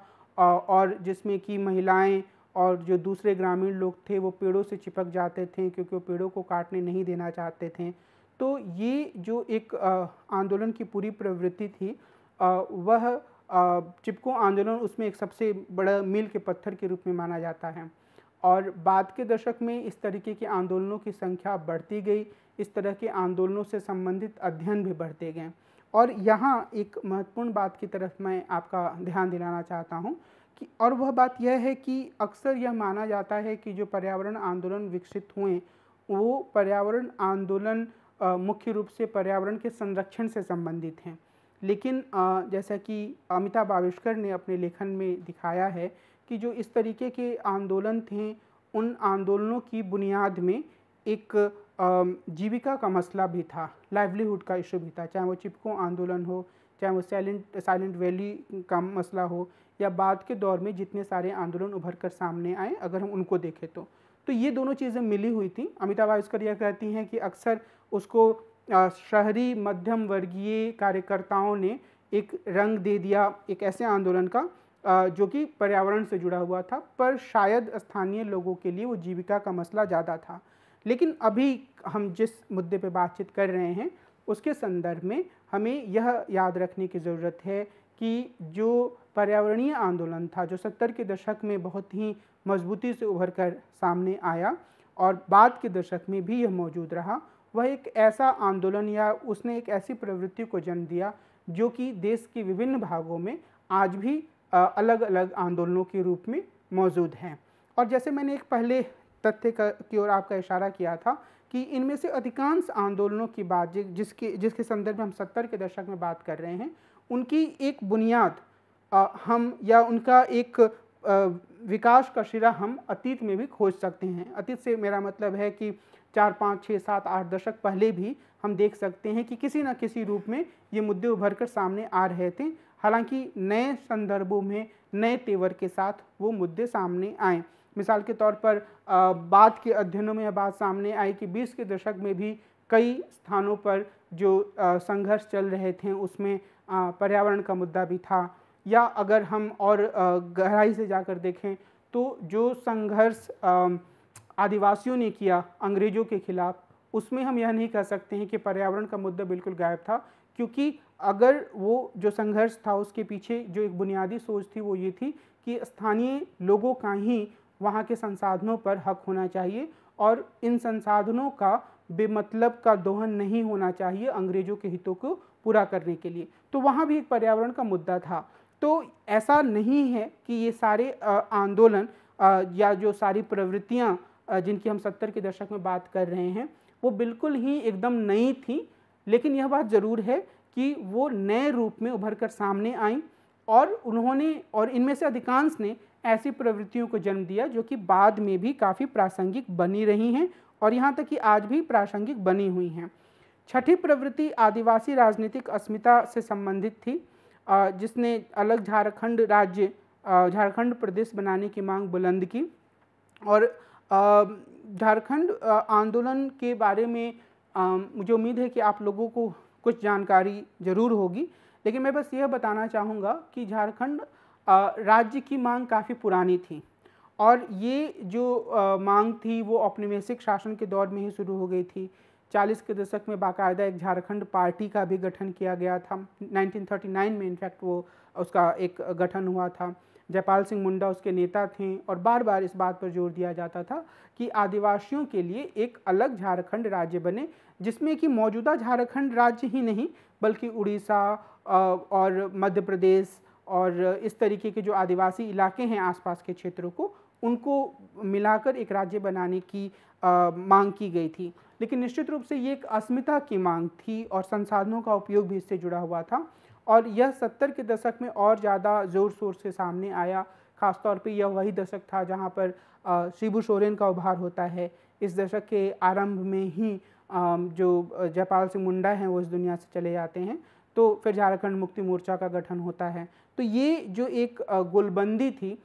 S1: और जिसमें कि महिलाएं और जो दूसरे ग्रामीण लोग थे वो पेड़ों से चिपक जाते थे क्योंकि वो पेड़ों को काटने नहीं देना चाहते थे तो ये जो एक आंदोलन की पूरी प्रवृत्ति थी वह चिपको आंदोलन उसमें एक सबसे बड़ा मील के पत्थर के रूप में माना जाता है और बाद के दशक में इस तरीके के आंदोलनों की संख्या बढ़ती गई इस तरह के आंदोलनों से संबंधित अध्ययन भी बढ़ते गए और यहाँ एक महत्वपूर्ण बात की तरफ मैं आपका ध्यान दिलाना चाहता हूँ कि और वह बात यह है कि अक्सर यह माना जाता है कि जो पर्यावरण आंदोलन विकसित हुए वो पर्यावरण आंदोलन मुख्य रूप से पर्यावरण के संरक्षण से संबंधित हैं लेकिन जैसा कि अमिताभ आविष्कर ने अपने लेखन में दिखाया है कि जो इस तरीके के आंदोलन थे उन आंदोलनों की बुनियाद में एक जीविका का मसला भी था लाइवलीहुड का इशू भी था चाहे वो चिपको आंदोलन हो चाहे वो साइलेंट साइलेंट वैली का मसला हो या बाद के दौर में जितने सारे आंदोलन उभर कर सामने आए अगर हम उनको देखें तो तो ये दोनों चीज़ें मिली हुई थी अमिताभ आविष्कर यह कहती हैं कि अक्सर उसको शहरी मध्यम वर्गीय कार्यकर्ताओं ने एक रंग दे दिया एक ऐसे आंदोलन का जो कि पर्यावरण से जुड़ा हुआ था पर शायद स्थानीय लोगों के लिए वो जीविका का मसला ज़्यादा था लेकिन अभी हम जिस मुद्दे पर बातचीत कर रहे हैं उसके संदर्भ में हमें यह याद रखने की ज़रूरत है कि जो पर्यावरणीय आंदोलन था जो सत्तर के दशक में बहुत ही मजबूती से उभर कर सामने आया और बाद के दशक में भी यह मौजूद रहा वह एक ऐसा आंदोलन या उसने एक ऐसी प्रवृत्ति को जन्म दिया जो कि देश के विभिन्न भागों में आज भी अलग अलग आंदोलनों के रूप में मौजूद हैं और जैसे मैंने एक पहले तथ्य की ओर आपका इशारा किया था कि इनमें से अधिकांश आंदोलनों की बात जिसके जिसके संदर्भ में हम सत्तर के दशक में बात कर रहे हैं उनकी एक बुनियाद हम या उनका एक विकास का शिरा हम अतीत में भी खोज सकते हैं अतीत से मेरा मतलब है कि चार पाँच छः सात आठ दशक पहले भी हम देख सकते हैं कि किसी न किसी रूप में ये मुद्दे उभर कर सामने आ रहे थे हालांकि नए संदर्भों में नए तेवर के साथ वो मुद्दे सामने आए मिसाल के तौर पर बाद के अध्ययनों में यह बात सामने आई कि बीस के दशक में भी कई स्थानों पर जो संघर्ष चल रहे थे उसमें पर्यावरण का मुद्दा भी था या अगर हम और गहराई से जाकर देखें तो जो संघर्ष आदिवासियों ने किया अंग्रेज़ों के खिलाफ उसमें हम यह नहीं कह सकते हैं कि पर्यावरण का मुद्दा बिल्कुल गायब था क्योंकि अगर वो जो संघर्ष था उसके पीछे जो एक बुनियादी सोच थी वो ये थी कि स्थानीय लोगों का ही वहाँ के संसाधनों पर हक होना चाहिए और इन संसाधनों का बेमतलब का दोहन नहीं होना चाहिए अंग्रेज़ों के हितों को पूरा करने के लिए तो वहाँ भी एक पर्यावरण का मुद्दा था तो ऐसा नहीं है कि ये सारे आंदोलन या जो सारी प्रवृत्तियाँ जिनकी हम सत्तर के दशक में बात कर रहे हैं वो बिल्कुल ही एकदम नई थी लेकिन यह बात ज़रूर है कि वो नए रूप में उभर कर सामने आई और उन्होंने और इनमें से अधिकांश ने ऐसी प्रवृत्तियों को जन्म दिया जो कि बाद में भी काफ़ी प्रासंगिक बनी रही हैं और यहाँ तक कि आज भी प्रासंगिक बनी हुई हैं छठी प्रवृत्ति आदिवासी राजनीतिक अस्मिता से संबंधित थी जिसने अलग झारखंड राज्य झारखंड प्रदेश बनाने की मांग बुलंद की और झारखंड आंदोलन के बारे में मुझे उम्मीद है कि आप लोगों को कुछ जानकारी ज़रूर होगी लेकिन मैं बस यह बताना चाहूँगा कि झारखंड राज्य की मांग काफ़ी पुरानी थी और ये जो आ, मांग थी वो औपनिवेशिक शासन के दौर में ही शुरू हो गई थी 40 के दशक में बाकायदा एक झारखंड पार्टी का भी गठन किया गया था 1939 में इनफैक्ट वो उसका एक गठन हुआ था जयपाल सिंह मुंडा उसके नेता थे और बार बार इस बात पर जोर दिया जाता था कि आदिवासियों के लिए एक अलग झारखंड राज्य बने जिसमें कि मौजूदा झारखंड राज्य ही नहीं बल्कि उड़ीसा और मध्य प्रदेश और इस तरीके के जो आदिवासी इलाके हैं आसपास के क्षेत्रों को उनको मिलाकर एक राज्य बनाने की आ, मांग की गई थी लेकिन निश्चित रूप से ये एक अस्मिता की मांग थी और संसाधनों का उपयोग भी इससे जुड़ा हुआ था और यह सत्तर के दशक में और ज़्यादा ज़ोर शोर से सामने आया ख़ासतौर पे यह वही दशक था जहाँ पर शिबू सोरेन का उभार होता है इस दशक के आरंभ में ही जो जयपाल सिंह मुंडा हैं वो इस दुनिया से चले जाते हैं तो फिर झारखंड मुक्ति मोर्चा का गठन होता है तो ये जो एक गुलबंदी थी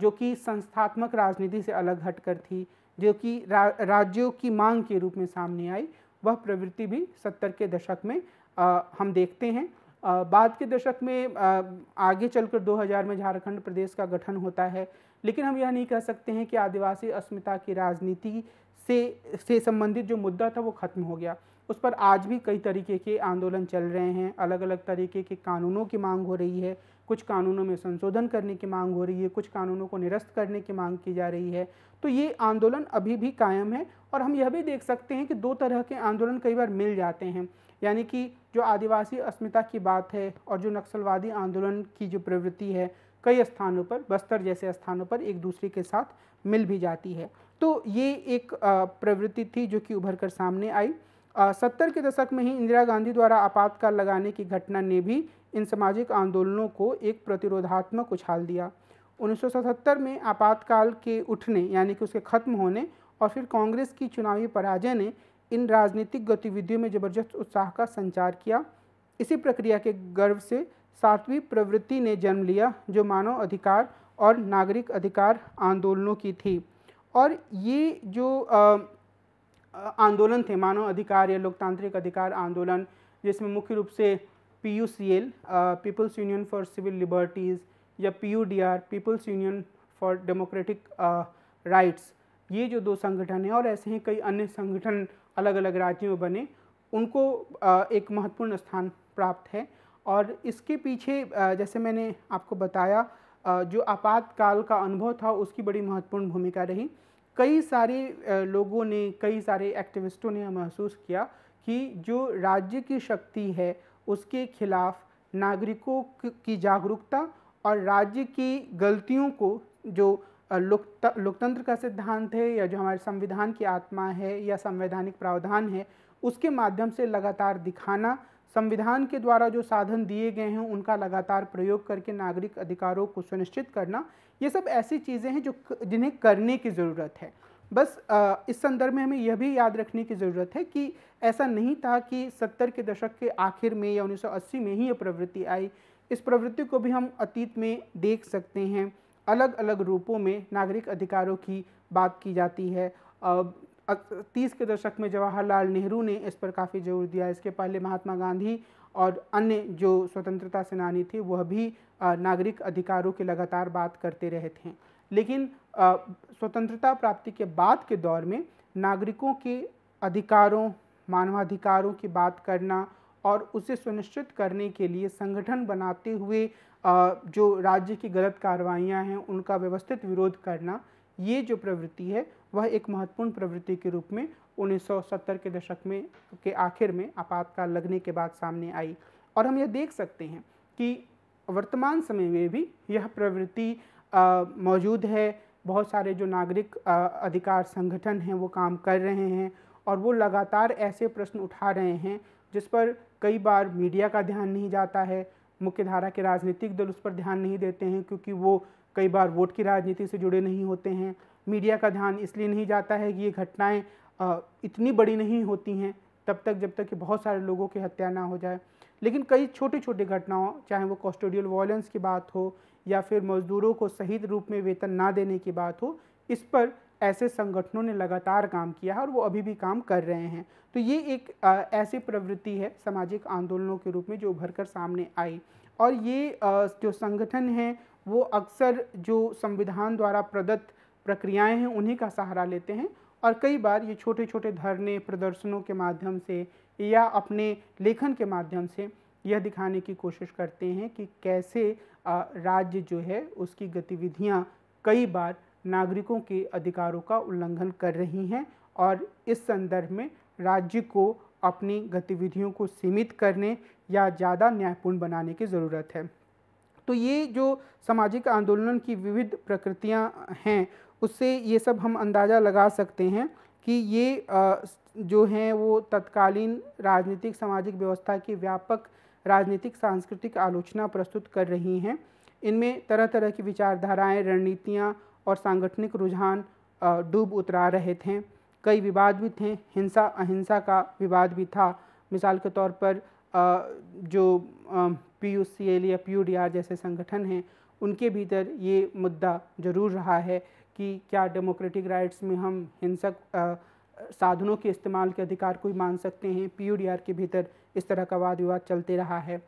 S1: जो कि संस्थात्मक राजनीति से अलग हटकर थी जो कि रा, राज्यों की मांग के रूप में सामने आई वह प्रवृत्ति भी सत्तर के दशक में आ, हम देखते हैं बाद के दशक में आगे चलकर 2000 में झारखंड प्रदेश का गठन होता है लेकिन हम यह नहीं कह सकते हैं कि आदिवासी अस्मिता की राजनीति से से संबंधित जो मुद्दा था वो ख़त्म हो गया उस पर आज भी कई तरीके के आंदोलन चल रहे हैं अलग अलग तरीके के कानूनों की मांग हो रही है कुछ कानूनों में संशोधन करने की मांग हो रही है कुछ कानूनों को निरस्त करने की मांग की जा रही है तो ये आंदोलन अभी भी कायम है और हम यह भी देख सकते हैं कि दो तरह के आंदोलन कई बार मिल जाते हैं यानी कि जो आदिवासी अस्मिता की बात है और जो नक्सलवादी आंदोलन की जो प्रवृत्ति है कई स्थानों पर बस्तर जैसे स्थानों पर एक दूसरे के साथ मिल भी जाती है तो ये एक प्रवृत्ति थी जो कि उभर कर सामने आई सत्तर के दशक में ही इंदिरा गांधी द्वारा आपातकाल लगाने की घटना ने भी इन सामाजिक आंदोलनों को एक प्रतिरोधात्मक उछाल दिया 1977 में आपातकाल के उठने यानी कि उसके ख़त्म होने और फिर कांग्रेस की चुनावी पराजय ने इन राजनीतिक गतिविधियों में जबरदस्त उत्साह का संचार किया इसी प्रक्रिया के गर्व से सातवीं प्रवृत्ति ने जन्म लिया जो मानव अधिकार और नागरिक अधिकार आंदोलनों की थी और ये जो आ, आंदोलन थे मानव अधिकार या लोकतांत्रिक अधिकार आंदोलन जिसमें मुख्य रूप से P U C L people's union for civil liberties या P U D R people's union for democratic rights ये जो दो संगठन हैं और ऐसे ही कई अन्य संगठन अलग अलग राज्यों में बने उनको एक महत्वपूर्ण स्थान प्राप्त है और इसके पीछे जैसे मैंने आपको बताया जो आपातकाल का अनुभव था उसकी बड़ी महत्वपूर्ण भूमिका रही कई सारे लोगों ने कई सारे एक्टिविस्टों ने महसूस किया कि जो राज्य की शक्ति है उसके खिलाफ नागरिकों की जागरूकता और राज्य की गलतियों को जो लोकतंत्र का सिद्धांत है या जो हमारे संविधान की आत्मा है या संवैधानिक प्रावधान है उसके माध्यम से लगातार दिखाना संविधान के द्वारा जो साधन दिए गए हैं उनका लगातार प्रयोग करके नागरिक अधिकारों को सुनिश्चित करना ये सब ऐसी चीज़ें हैं जो जिन्हें करने की ज़रूरत है बस इस संदर्भ में हमें यह भी याद रखने की ज़रूरत है कि ऐसा नहीं था कि सत्तर के दशक के आखिर में या 1980 में ही यह प्रवृत्ति आई इस प्रवृत्ति को भी हम अतीत में देख सकते हैं अलग अलग रूपों में नागरिक अधिकारों की बात की जाती है तीस के दशक में जवाहरलाल नेहरू ने इस पर काफ़ी जोर दिया इसके पहले महात्मा गांधी और अन्य जो स्वतंत्रता सेनानी थे वह भी नागरिक अधिकारों के लगातार बात करते रहे थे लेकिन स्वतंत्रता प्राप्ति के बाद के दौर में नागरिकों के अधिकारों मानवाधिकारों की बात करना और उसे सुनिश्चित करने के लिए संगठन बनाते हुए जो राज्य की गलत कार्रवाइयाँ हैं उनका व्यवस्थित विरोध करना ये जो प्रवृत्ति है वह एक महत्वपूर्ण प्रवृत्ति के रूप में 1970 के दशक में के आखिर में आपातकाल लगने के बाद सामने आई और हम यह देख सकते हैं कि वर्तमान समय में भी यह प्रवृत्ति मौजूद है बहुत सारे जो नागरिक आ, अधिकार संगठन हैं वो काम कर रहे हैं और वो लगातार ऐसे प्रश्न उठा रहे हैं जिस पर कई बार मीडिया का ध्यान नहीं जाता है मुख्यधारा के राजनीतिक दल उस पर ध्यान नहीं देते हैं क्योंकि वो कई बार वोट की राजनीति से जुड़े नहीं होते हैं मीडिया का ध्यान इसलिए नहीं जाता है कि ये घटनाएं इतनी बड़ी नहीं होती हैं तब तक जब तक कि बहुत सारे लोगों की हत्या ना हो जाए लेकिन कई छोटी छोटी घटनाओं चाहे वो कॉस्टोडियल वायलेंस की बात हो या फिर मज़दूरों को सही रूप में वेतन ना देने की बात हो इस पर ऐसे संगठनों ने लगातार काम किया है और वो अभी भी काम कर रहे हैं तो ये एक आ, ऐसी प्रवृत्ति है सामाजिक आंदोलनों के रूप में जो उभर कर सामने आई और ये आ, जो संगठन हैं वो अक्सर जो संविधान द्वारा प्रदत्त प्रक्रियाएं हैं उन्हीं का सहारा लेते हैं और कई बार ये छोटे छोटे धरने प्रदर्शनों के माध्यम से या अपने लेखन के माध्यम से यह दिखाने की कोशिश करते हैं कि कैसे राज्य जो है उसकी गतिविधियाँ कई बार नागरिकों के अधिकारों का उल्लंघन कर रही हैं और इस संदर्भ में राज्य को अपनी गतिविधियों को सीमित करने या ज़्यादा न्यायपूर्ण बनाने की ज़रूरत है तो ये जो सामाजिक आंदोलन की विविध प्रकृतियाँ हैं उससे ये सब हम अंदाज़ा लगा सकते हैं कि ये जो हैं वो तत्कालीन राजनीतिक सामाजिक व्यवस्था की व्यापक राजनीतिक सांस्कृतिक आलोचना प्रस्तुत कर रही हैं इनमें तरह तरह की विचारधाराएं रणनीतियाँ और सांगठनिक रुझान डूब उतरा रहे थे कई विवाद भी थे हिंसा अहिंसा का विवाद भी था मिसाल के तौर पर जो पी यू सी एल या पी यू डी आर जैसे संगठन हैं उनके भीतर ये मुद्दा ज़रूर रहा है कि क्या डेमोक्रेटिक राइट्स में हम हिंसक साधनों के इस्तेमाल के अधिकार को मान सकते हैं पी यू डी आर के भीतर इस तरह का वाद विवाद चलते रहा है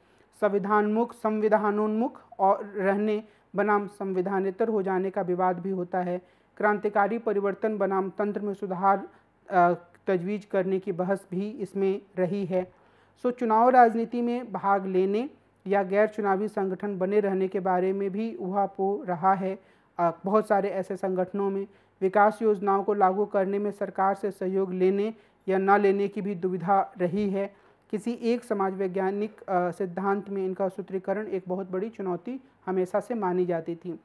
S1: संविधानमुख संविधानोन्मुख और रहने बनाम संविधानेतर हो जाने का विवाद भी होता है क्रांतिकारी परिवर्तन बनाम तंत्र में सुधार तजवीज़ करने की बहस भी इसमें रही है सो चुनाव राजनीति में भाग लेने या गैर चुनावी संगठन बने रहने के बारे में भी उहापोह रहा है बहुत सारे ऐसे संगठनों में विकास योजनाओं को लागू करने में सरकार से सहयोग लेने या न लेने की भी दुविधा रही है किसी एक समाज वैज्ञानिक सिद्धांत में इनका सूत्रीकरण एक बहुत बड़ी चुनौती हमेशा से मानी जाती थी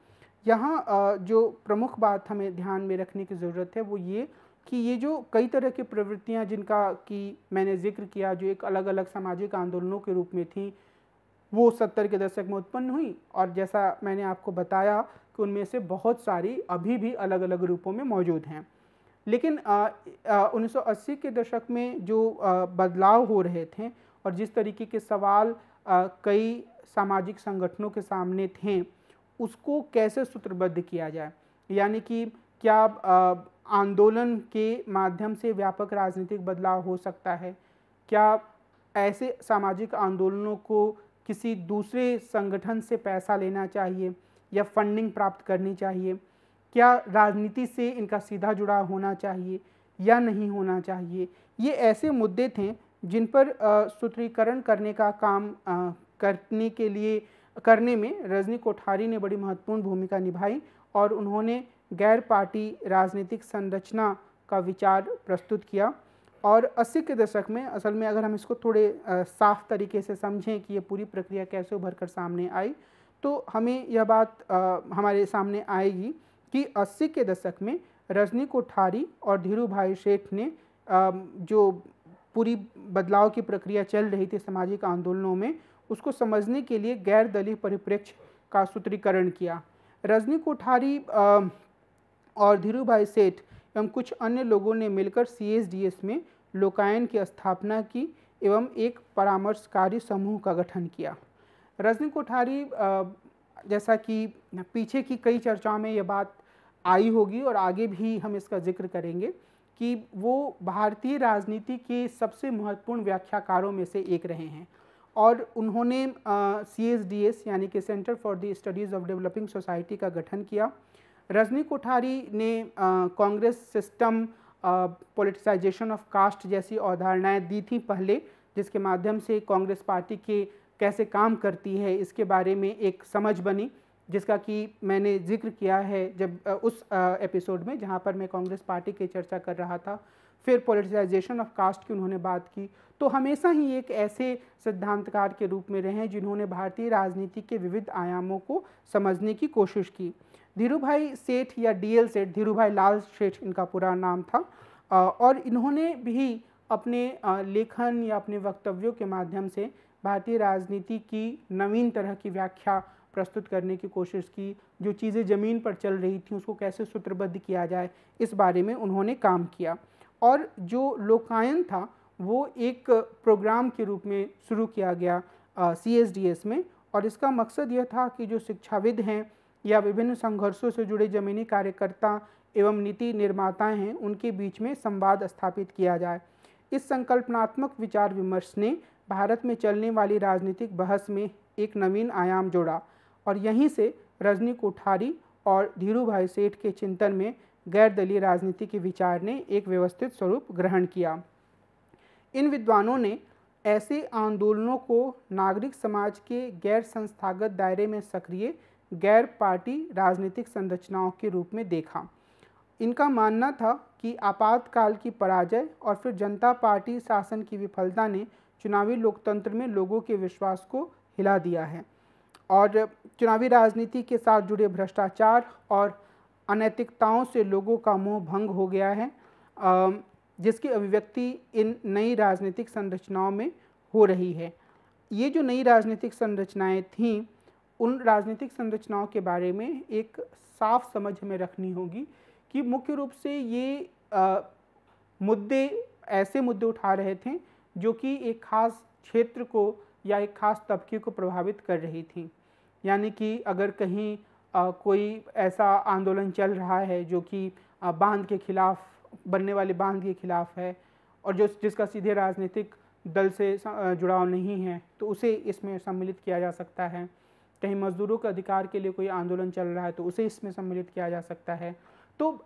S1: यहाँ जो प्रमुख बात हमें ध्यान में रखने की ज़रूरत है वो ये कि ये जो कई तरह की प्रवृत्तियाँ जिनका कि मैंने जिक्र किया जो एक अलग अलग सामाजिक आंदोलनों के रूप में थी वो सत्तर के दशक में उत्पन्न हुई और जैसा मैंने आपको बताया कि उनमें से बहुत सारी अभी भी अलग अलग रूपों में मौजूद हैं लेकिन उन्नीस के दशक में जो बदलाव हो रहे थे और जिस तरीके के सवाल कई सामाजिक संगठनों के सामने थे उसको कैसे सूत्रबद्ध किया जाए यानी कि क्या आंदोलन के माध्यम से व्यापक राजनीतिक बदलाव हो सकता है क्या ऐसे सामाजिक आंदोलनों को किसी दूसरे संगठन से पैसा लेना चाहिए या फंडिंग प्राप्त करनी चाहिए क्या राजनीति से इनका सीधा जुड़ा होना चाहिए या नहीं होना चाहिए ये ऐसे मुद्दे थे जिन पर सूत्रीकरण करने का काम आ, करने के लिए करने में रजनी कोठारी ने बड़ी महत्वपूर्ण भूमिका निभाई और उन्होंने गैर पार्टी राजनीतिक संरचना का विचार प्रस्तुत किया और 80 के दशक में असल में अगर हम इसको थोड़े आ, साफ तरीके से समझें कि ये पूरी प्रक्रिया कैसे उभर कर सामने आई तो हमें यह बात आ, हमारे सामने आएगी कि 80 के दशक में रजनी कोठारी और धीरू भाई सेठ ने जो पूरी बदलाव की प्रक्रिया चल रही थी सामाजिक आंदोलनों में उसको समझने के लिए गैर दलीय परिप्रेक्ष्य का सूत्रीकरण किया रजनी कोठारी और धीरू भाई सेठ एवं कुछ अन्य लोगों ने मिलकर सी में लोकायन की स्थापना की एवं एक परामर्शकारी समूह का गठन किया रजनी कोठारी जैसा कि पीछे की कई चर्चाओं में यह बात आई होगी और आगे भी हम इसका जिक्र करेंगे कि वो भारतीय राजनीति के सबसे महत्वपूर्ण व्याख्याकारों में से एक रहे हैं और उन्होंने सी एस डी एस यानी कि centre for the studies of developing society का गठन किया रजनी कोठारी ने Congress system politicisation of caste जैसी अवधारणाएँ दी थी पहले जिसके माध्यम से कांग्रेस पार्टी के कैसे काम करती है इसके बारे में एक समझ बनी जिसका कि मैंने जिक्र किया है जब उस एपिसोड में जहाँ पर मैं कांग्रेस पार्टी की चर्चा कर रहा था फिर पोलिटिसाइजेशन ऑफ कास्ट की उन्होंने बात की तो हमेशा ही एक ऐसे सिद्धांतकार के रूप में रहे जिन्होंने भारतीय राजनीति के विविध आयामों को समझने की कोशिश की धीरू भाई सेठ या डी एल सेठ धीरू भाई लाल सेठ इनका पूरा नाम था और इन्होंने भी अपने लेखन या अपने वक्तव्यों के माध्यम से भारतीय राजनीति की नवीन तरह की व्याख्या प्रस्तुत करने की कोशिश की जो चीज़ें ज़मीन पर चल रही थी उसको कैसे सूत्रबद्ध किया जाए इस बारे में उन्होंने काम किया और जो लोकायन था वो एक प्रोग्राम के रूप में शुरू किया गया सी एस डी एस में और इसका मकसद यह था कि जो शिक्षाविद हैं या विभिन्न संघर्षों से जुड़े ज़मीनी कार्यकर्ता एवं नीति निर्माताएं हैं उनके बीच में संवाद स्थापित किया जाए इस संकल्पनात्मक विचार विमर्श ने भारत में चलने वाली राजनीतिक बहस में एक नवीन आयाम जोड़ा और यहीं से रजनी कोठारी और धीरू भाई सेठ के चिंतन में गैर दलीय राजनीति के विचार ने एक व्यवस्थित स्वरूप ग्रहण किया इन विद्वानों ने ऐसे आंदोलनों को नागरिक समाज के गैर संस्थागत दायरे में सक्रिय गैर पार्टी राजनीतिक संरचनाओं के रूप में देखा इनका मानना था कि आपातकाल की पराजय और फिर जनता पार्टी शासन की विफलता ने चुनावी लोकतंत्र में लोगों के विश्वास को हिला दिया है और चुनावी राजनीति के साथ जुड़े भ्रष्टाचार और अनैतिकताओं से लोगों का मोह भंग हो गया है जिसकी अभिव्यक्ति इन नई राजनीतिक संरचनाओं में हो रही है ये जो नई राजनीतिक संरचनाएं थीं उन राजनीतिक संरचनाओं के बारे में एक साफ समझ हमें रखनी होगी कि मुख्य रूप से ये आ, मुद्दे ऐसे मुद्दे उठा रहे थे जो कि एक खास क्षेत्र को या एक ख़ास तबके को प्रभावित कर रही थी यानी कि अगर कहीं आ, कोई ऐसा आंदोलन चल रहा है जो कि बांध के खिलाफ बनने वाले बांध के खिलाफ है और जो जिसका सीधे राजनीतिक दल से जुड़ाव नहीं है तो उसे इसमें सम्मिलित किया जा सकता है कहीं मजदूरों के अधिकार के लिए कोई आंदोलन चल रहा है तो उसे इसमें सम्मिलित किया जा सकता है तो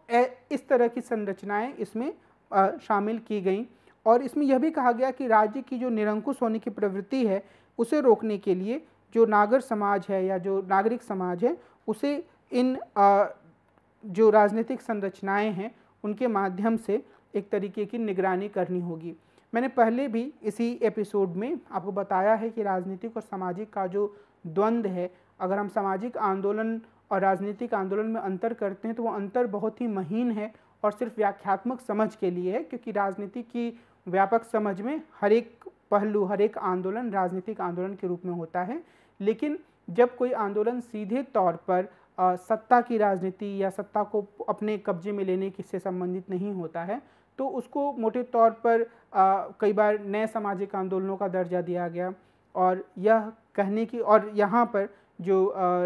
S1: इस तरह की संरचनाएं इसमें शामिल की गई और इसमें यह भी कहा गया कि राज्य की जो निरंकुश होने की प्रवृत्ति है उसे रोकने के लिए जो नागर समाज है या जो नागरिक समाज है उसे इन जो राजनीतिक संरचनाएं हैं उनके माध्यम से एक तरीके की निगरानी करनी होगी मैंने पहले भी इसी एपिसोड में आपको बताया है कि राजनीतिक और सामाजिक का जो द्वंद्व है अगर हम सामाजिक आंदोलन और राजनीतिक आंदोलन में अंतर करते हैं तो वो अंतर बहुत ही महीन है और सिर्फ व्याख्यात्मक समझ के लिए है क्योंकि राजनीति की व्यापक समझ में हर एक पहलू हर एक आंदोलन राजनीतिक आंदोलन के रूप में होता है लेकिन जब कोई आंदोलन सीधे तौर पर आ, सत्ता की राजनीति या सत्ता को अपने कब्जे में लेने से संबंधित नहीं होता है तो उसको मोटे तौर पर आ, कई बार नए सामाजिक आंदोलनों का दर्जा दिया गया और यह कहने की और यहाँ पर जो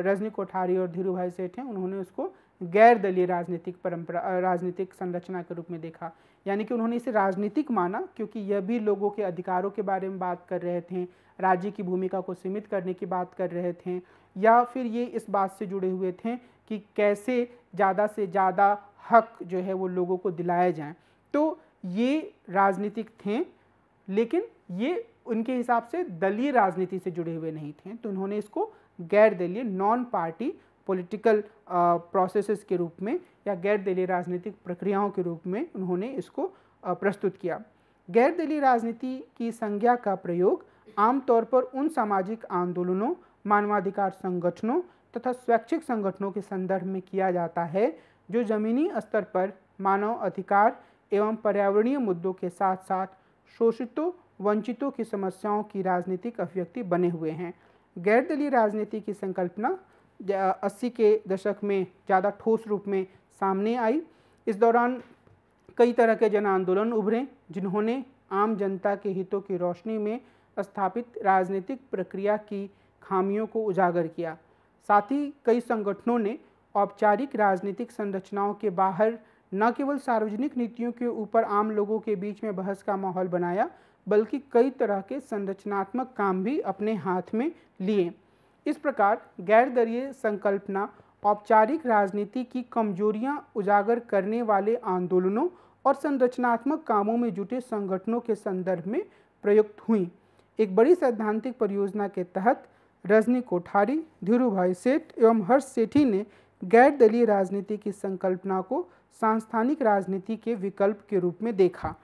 S1: रजनी कोठारी और धीरू भाई सेठ हैं उन्होंने उसको गैर दलीय राजनीतिक परंपरा राजनीतिक संरचना के रूप में देखा यानी कि उन्होंने इसे राजनीतिक माना क्योंकि यह भी लोगों के अधिकारों के बारे में बात कर रहे थे राज्य की भूमिका को सीमित करने की बात कर रहे थे या फिर ये इस बात से जुड़े हुए थे कि कैसे ज़्यादा से ज़्यादा हक जो है वो लोगों को दिलाए जाएँ तो ये राजनीतिक थे लेकिन ये उनके हिसाब से दलीय राजनीति से जुड़े हुए नहीं थे तो उन्होंने इसको गैर दलीय non party political processes uh, के रूप में या गैर दिली राजनीतिक प्रक्रियाओं के रूप में उन्होंने इसको uh, प्रस्तुत किया गैर दिली राजनीति की संज्ञा का प्रयोग आमतौर पर उन सामाजिक आंदोलनों मानवाधिकार संगठनों तथा स्वैच्छिक संगठनों के संदर्भ में किया जाता है जो जमीनी स्तर पर मानव अधिकार एवं पर्यावरणीय मुद्दों के साथ साथ शोषितों वंचितों की समस्याओं की राजनीतिक अभिव्यक्ति बने हुए हैं गैर दलीय राजनीति की संकल्पना अस्सी के दशक में ज़्यादा ठोस रूप में सामने आई इस दौरान कई तरह के जन आंदोलन उभरे जिन्होंने आम जनता के हितों की रोशनी में स्थापित राजनीतिक प्रक्रिया की खामियों को उजागर किया साथ ही कई संगठनों ने औपचारिक राजनीतिक संरचनाओं के बाहर न केवल सार्वजनिक नीतियों के ऊपर आम लोगों के बीच में बहस का माहौल बनाया बल्कि कई तरह के संरचनात्मक काम भी अपने हाथ में लिए इस प्रकार गैर संकल्पना औपचारिक राजनीति की कमजोरियां उजागर करने वाले आंदोलनों और संरचनात्मक कामों में जुटे संगठनों के संदर्भ में प्रयुक्त हुई एक बड़ी सैद्धांतिक परियोजना के तहत रजनी कोठारी धीरूभाई सेठ एवं हर्ष सेठी ने गैर दलीय राजनीति की संकल्पना को सांस्थानिक राजनीति के विकल्प के रूप में देखा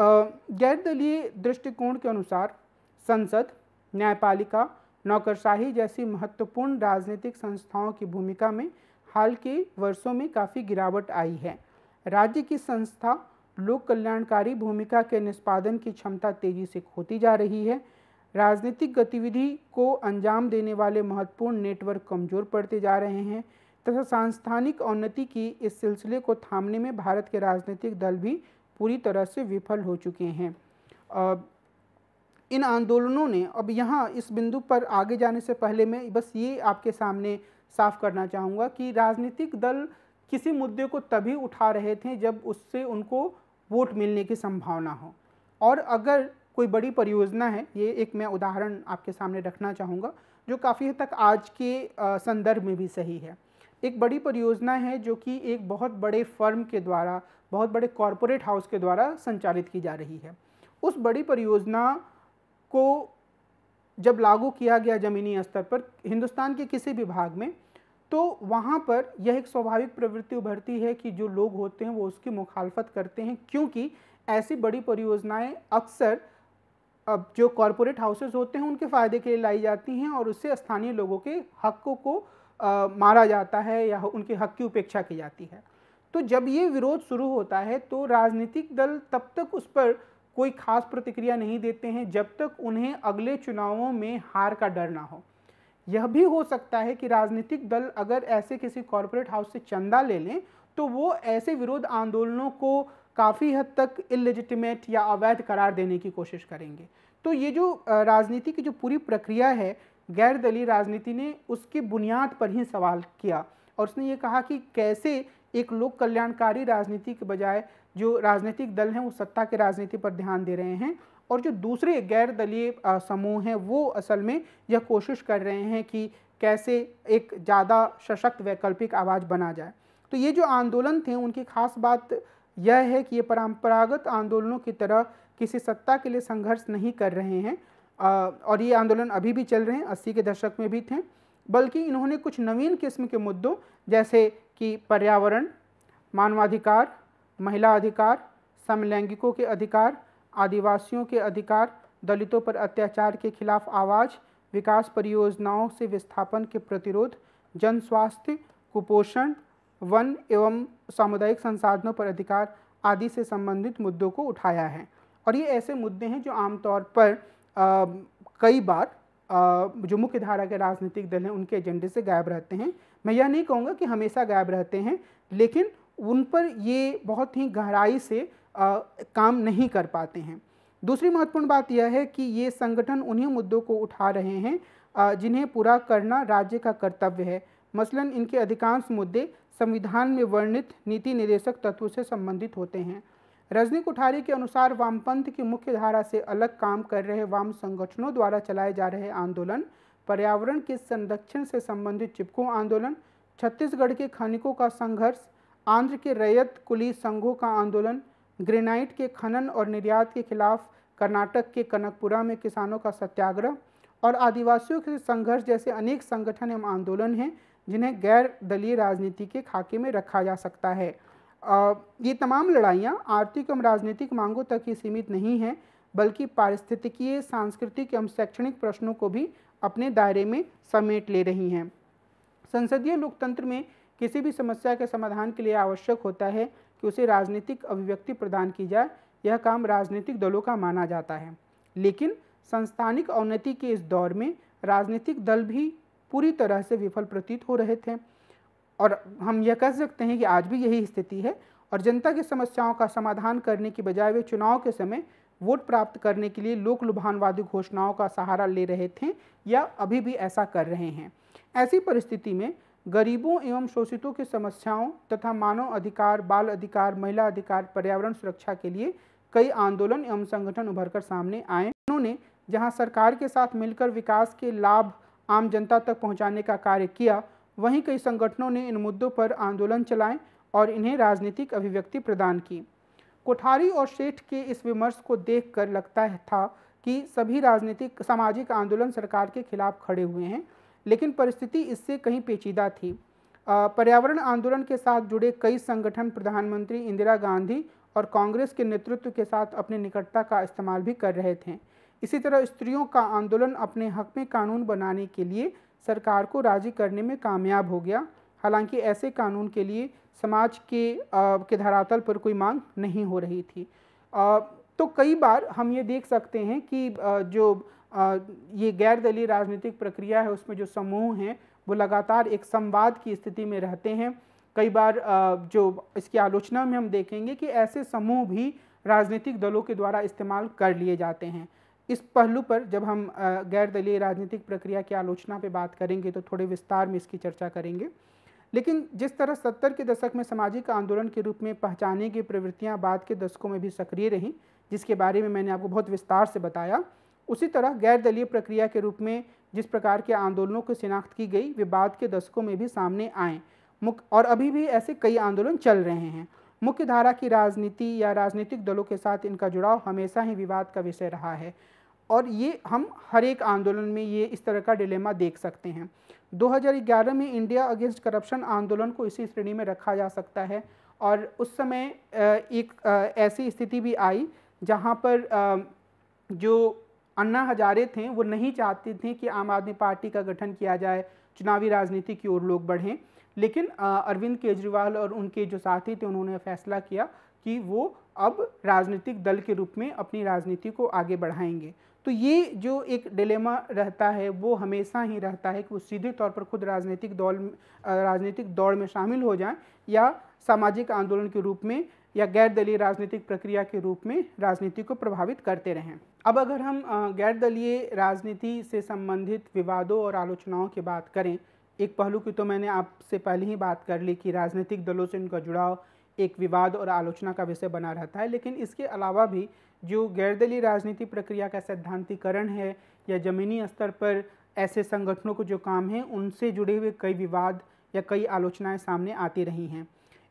S1: गैर दलीय दृष्टिकोण के अनुसार संसद न्यायपालिका नौकरशाही जैसी महत्वपूर्ण राजनीतिक संस्थाओं की भूमिका में हाल के वर्षों में काफ़ी गिरावट आई है राज्य की संस्था लोक कल्याणकारी भूमिका के निष्पादन की क्षमता तेजी से खोती जा रही है राजनीतिक गतिविधि को अंजाम देने वाले महत्वपूर्ण नेटवर्क कमजोर पड़ते जा रहे हैं तथा सांस्थानिक उन्नति की इस सिलसिले को थामने में भारत के राजनीतिक दल भी पूरी तरह से विफल हो चुके हैं इन आंदोलनों ने अब यहाँ इस बिंदु पर आगे जाने से पहले मैं बस ये आपके सामने साफ करना चाहूँगा कि राजनीतिक दल किसी मुद्दे को तभी उठा रहे थे जब उससे उनको वोट मिलने की संभावना हो और अगर कोई बड़ी परियोजना है ये एक मैं उदाहरण आपके सामने रखना चाहूँगा जो काफ़ी हद तक आज के संदर्भ में भी सही है एक बड़ी परियोजना है जो कि एक बहुत बड़े फर्म के द्वारा बहुत बड़े कॉरपोरेट हाउस के द्वारा संचालित की जा रही है उस बड़ी परियोजना को जब लागू किया गया ज़मीनी स्तर पर हिंदुस्तान के किसी भी भाग में तो वहाँ पर यह एक स्वाभाविक प्रवृत्ति उभरती है कि जो लोग होते हैं वो उसकी मुखालफत करते हैं क्योंकि ऐसी बड़ी परियोजनाएं अक्सर अब जो कॉरपोरेट हाउसेज होते हैं उनके फ़ायदे के लिए लाई जाती हैं और उससे स्थानीय लोगों के हकों को आ, मारा जाता है या उनके हक की उपेक्षा की जाती है तो जब ये विरोध शुरू होता है तो राजनीतिक दल तब तक उस पर कोई खास प्रतिक्रिया नहीं देते हैं जब तक उन्हें अगले चुनावों में हार का डर ना हो यह भी हो सकता है कि राजनीतिक दल अगर ऐसे किसी कॉरपोरेट हाउस से चंदा ले लें तो वो ऐसे विरोध आंदोलनों को काफ़ी हद तक इलेजिटिमेट या अवैध करार देने की कोशिश करेंगे तो ये जो राजनीति की जो पूरी प्रक्रिया है गैर दलीय राजनीति ने उसकी बुनियाद पर ही सवाल किया और उसने ये कहा कि कैसे एक लोक कल्याणकारी राजनीति के बजाय जो राजनीतिक दल हैं वो सत्ता के राजनीति पर ध्यान दे रहे हैं और जो दूसरे गैर दलीय समूह हैं वो असल में यह कोशिश कर रहे हैं कि कैसे एक ज़्यादा सशक्त वैकल्पिक आवाज़ बना जाए तो ये जो आंदोलन थे उनकी खास बात यह है कि ये परंपरागत आंदोलनों की तरह किसी सत्ता के लिए संघर्ष नहीं कर रहे हैं आ, और ये आंदोलन अभी भी चल रहे हैं अस्सी के दशक में भी थे बल्कि इन्होंने कुछ नवीन किस्म के मुद्दों जैसे कि पर्यावरण मानवाधिकार महिला अधिकार समलैंगिकों के अधिकार आदिवासियों के अधिकार दलितों पर अत्याचार के खिलाफ आवाज़ विकास परियोजनाओं से विस्थापन के प्रतिरोध जन स्वास्थ्य कुपोषण वन एवं सामुदायिक संसाधनों पर अधिकार आदि से संबंधित मुद्दों को उठाया है और ये ऐसे मुद्दे हैं जो आमतौर पर आ, कई बार आ, जो मुख्य धारा के राजनीतिक दल हैं उनके एजेंडे से गायब रहते हैं मैं यह नहीं कहूँगा कि हमेशा गायब रहते हैं लेकिन उन पर ये बहुत ही गहराई से आ, काम नहीं कर पाते हैं दूसरी महत्वपूर्ण बात यह है कि ये संगठन उन्हीं मुद्दों को उठा रहे हैं जिन्हें पूरा करना राज्य का कर्तव्य है मसलन इनके अधिकांश मुद्दे संविधान में वर्णित नीति निर्देशक तत्व से संबंधित होते हैं रजनी कोठारी के अनुसार वामपंथ की मुख्य धारा से अलग काम कर रहे वाम संगठनों द्वारा चलाए जा रहे आंदोलन पर्यावरण के संरक्षण से संबंधित चिपको आंदोलन छत्तीसगढ़ के खनिकों का संघर्ष आंध्र के रैयत कुली संघों का आंदोलन ग्रेनाइट के खनन और निर्यात के खिलाफ कर्नाटक के कनकपुरा में किसानों का सत्याग्रह और आदिवासियों के संघर्ष जैसे अनेक संगठन एवं आंदोलन हैं जिन्हें गैर दलीय राजनीति के खाके में रखा जा सकता है ये तमाम लड़ाइयाँ आर्थिक एवं राजनीतिक मांगों तक ही सीमित नहीं हैं बल्कि पारिस्थितिकीय सांस्कृतिक एवं शैक्षणिक प्रश्नों को भी अपने दायरे में समेट ले रही हैं संसदीय लोकतंत्र में किसी भी समस्या के समाधान के लिए आवश्यक होता है कि उसे राजनीतिक अभिव्यक्ति प्रदान की जाए यह काम राजनीतिक दलों का माना जाता है लेकिन संस्थानिक अवनति के इस दौर में राजनीतिक दल भी पूरी तरह से विफल प्रतीत हो रहे थे और हम यह कह सकते हैं कि आज भी यही स्थिति है और जनता की समस्याओं का समाधान करने की बजाय वे चुनाव के समय वोट प्राप्त करने के लिए लोक लुभानवादी घोषणाओं का सहारा ले रहे थे या अभी भी ऐसा कर रहे हैं ऐसी परिस्थिति में गरीबों एवं शोषितों की समस्याओं तथा मानव अधिकार बाल अधिकार महिला अधिकार पर्यावरण सुरक्षा के लिए कई आंदोलन एवं संगठन उभर कर सामने आए उन्होंने जहां सरकार के साथ मिलकर विकास के लाभ आम जनता तक पहुंचाने का कार्य किया वहीं कई संगठनों ने इन मुद्दों पर आंदोलन चलाए और इन्हें राजनीतिक अभिव्यक्ति प्रदान की कोठारी और सेठ के इस विमर्श को देख लगता था कि सभी राजनीतिक सामाजिक आंदोलन सरकार के खिलाफ खड़े हुए हैं लेकिन परिस्थिति इससे कहीं पेचीदा थी पर्यावरण आंदोलन के साथ जुड़े कई संगठन प्रधानमंत्री इंदिरा गांधी और कांग्रेस के नेतृत्व के साथ अपने निकटता का इस्तेमाल भी कर रहे थे इसी तरह स्त्रियों का आंदोलन अपने हक में कानून बनाने के लिए सरकार को राजी करने में कामयाब हो गया हालांकि ऐसे कानून के लिए समाज के आ, के धरातल पर कोई मांग नहीं हो रही थी आ, तो कई बार हम ये देख सकते हैं कि आ, जो ये गैर दलीय राजनीतिक प्रक्रिया है उसमें जो समूह हैं वो लगातार एक संवाद की स्थिति में रहते हैं कई बार जो इसकी आलोचना में हम देखेंगे कि ऐसे समूह भी राजनीतिक दलों के द्वारा इस्तेमाल कर लिए जाते हैं इस पहलू पर जब हम गैर दलीय राजनीतिक प्रक्रिया की आलोचना पर बात करेंगे तो थोड़े विस्तार में इसकी चर्चा करेंगे लेकिन जिस तरह सत्तर के दशक में सामाजिक आंदोलन के रूप में पहचाने की प्रवृत्तियाँ बाद के दशकों में भी सक्रिय रहीं जिसके बारे में मैंने आपको बहुत विस्तार से बताया उसी तरह गैर दलीय प्रक्रिया के रूप में जिस प्रकार के आंदोलनों की शिनाख्त की गई वे बाद के दशकों में भी सामने आए मुख्य और अभी भी ऐसे कई आंदोलन चल रहे हैं मुख्य धारा की राजनीति या राजनीतिक दलों के साथ इनका जुड़ाव हमेशा ही विवाद का विषय रहा है और ये हम हर एक आंदोलन में ये इस तरह का डिलेमा देख सकते हैं 2011 में इंडिया अगेंस्ट करप्शन आंदोलन को इसी श्रेणी में रखा जा सकता है और उस समय एक ऐसी स्थिति भी आई जहाँ पर जो अन्ना हजारे थे वो नहीं चाहते थे कि आम आदमी पार्टी का गठन किया जाए चुनावी राजनीति की ओर लोग बढ़ें लेकिन अरविंद केजरीवाल और उनके जो साथी थे उन्होंने फैसला किया कि वो अब राजनीतिक दल के रूप में अपनी राजनीति को आगे बढ़ाएंगे तो ये जो एक डिलेमा रहता है वो हमेशा ही रहता है कि वो सीधे तौर पर खुद राजनीतिक दौड़ राजनीतिक दौड़ में शामिल हो जाएं या सामाजिक आंदोलन के रूप में या गैर दलीय राजनीतिक प्रक्रिया के रूप में राजनीति को प्रभावित करते रहें अब अगर हम गैर दलीय राजनीति से संबंधित विवादों और आलोचनाओं की बात करें एक पहलू की तो मैंने आपसे पहले ही बात कर ली कि राजनीतिक दलों से उनका जुड़ाव एक विवाद और आलोचना का विषय बना रहता है लेकिन इसके अलावा भी जो गैर दलीय राजनीति प्रक्रिया का सैद्धांतिकरण है या ज़मीनी स्तर पर ऐसे संगठनों को जो काम है उनसे जुड़े हुए कई विवाद या कई आलोचनाएं सामने आती रही हैं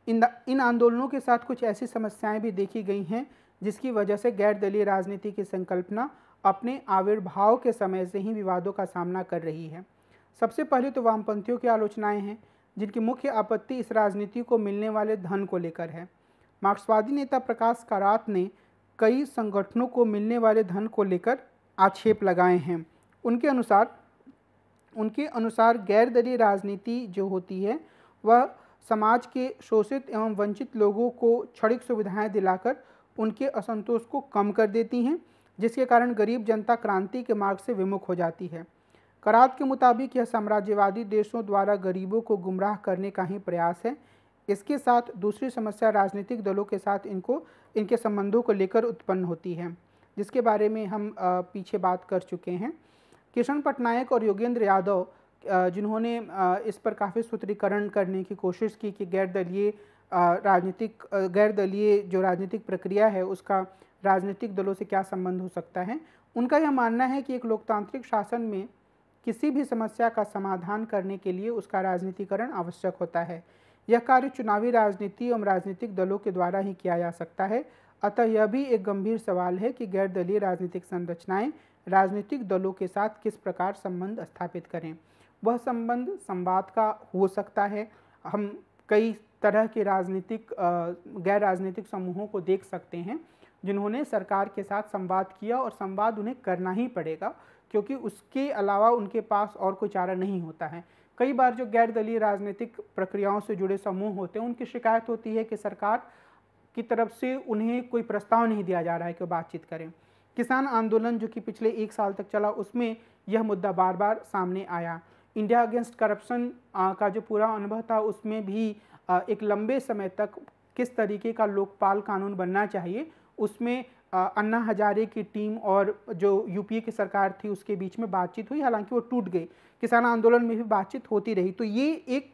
S1: इन इन आंदोलनों के साथ कुछ ऐसी समस्याएं भी देखी गई हैं जिसकी वजह से गैर दलीय राजनीति की संकल्पना अपने आविर्भाव के समय से ही विवादों का सामना कर रही है सबसे पहले तो वामपंथियों की आलोचनाएं हैं जिनकी मुख्य आपत्ति इस राजनीति को मिलने वाले धन को लेकर है मार्क्सवादी नेता प्रकाश कारात ने कई संगठनों को मिलने वाले धन को लेकर आक्षेप लगाए हैं उनके अनुसार उनके अनुसार गैर दलीय राजनीति जो होती है वह समाज के शोषित एवं वंचित लोगों को क्षणिक सुविधाएं दिलाकर उनके असंतोष को कम कर देती हैं जिसके कारण गरीब जनता क्रांति के मार्ग से विमुख हो जाती है करात के मुताबिक यह साम्राज्यवादी देशों द्वारा गरीबों को गुमराह करने का ही प्रयास है इसके साथ दूसरी समस्या राजनीतिक दलों के साथ इनको इनके संबंधों को लेकर उत्पन्न होती है जिसके बारे में हम पीछे बात कर चुके हैं किशन पटनायक और योगेंद्र यादव जिन्होंने इस पर काफ़ी सूत्रीकरण करने की कोशिश की कि गैर दलीय राजनीतिक गैर दलीय जो राजनीतिक प्रक्रिया है उसका राजनीतिक दलों से क्या संबंध हो सकता है उनका यह मानना है कि एक लोकतांत्रिक शासन में किसी भी समस्या का समाधान करने के लिए उसका राजनीतिकरण आवश्यक होता है यह कार्य चुनावी राजनीति एवं राजनीतिक दलों के द्वारा ही किया जा सकता है अतः यह भी एक गंभीर सवाल है कि गैर दलीय राजनीतिक संरचनाएं राजनीतिक दलों के साथ किस प्रकार संबंध स्थापित करें वह संबंध संवाद का हो सकता है हम कई तरह के राजनीतिक गैर राजनीतिक समूहों को देख सकते हैं जिन्होंने सरकार के साथ संवाद किया और संवाद उन्हें करना ही पड़ेगा क्योंकि उसके अलावा उनके पास और कोई चारा नहीं होता है कई बार जो गैर दलीय राजनीतिक प्रक्रियाओं से जुड़े समूह होते हैं उनकी शिकायत होती है कि सरकार की तरफ से उन्हें कोई प्रस्ताव नहीं दिया जा रहा है कि बातचीत करें किसान आंदोलन जो कि पिछले एक साल तक चला उसमें यह मुद्दा बार बार सामने आया इंडिया अगेंस्ट करप्शन का जो पूरा अनुभव था उसमें भी एक लंबे समय तक किस तरीके का लोकपाल कानून बनना चाहिए उसमें अन्ना हजारे की टीम और जो यूपीए की सरकार थी उसके बीच में बातचीत हुई हालांकि वो टूट गई किसान आंदोलन में भी बातचीत होती रही तो ये एक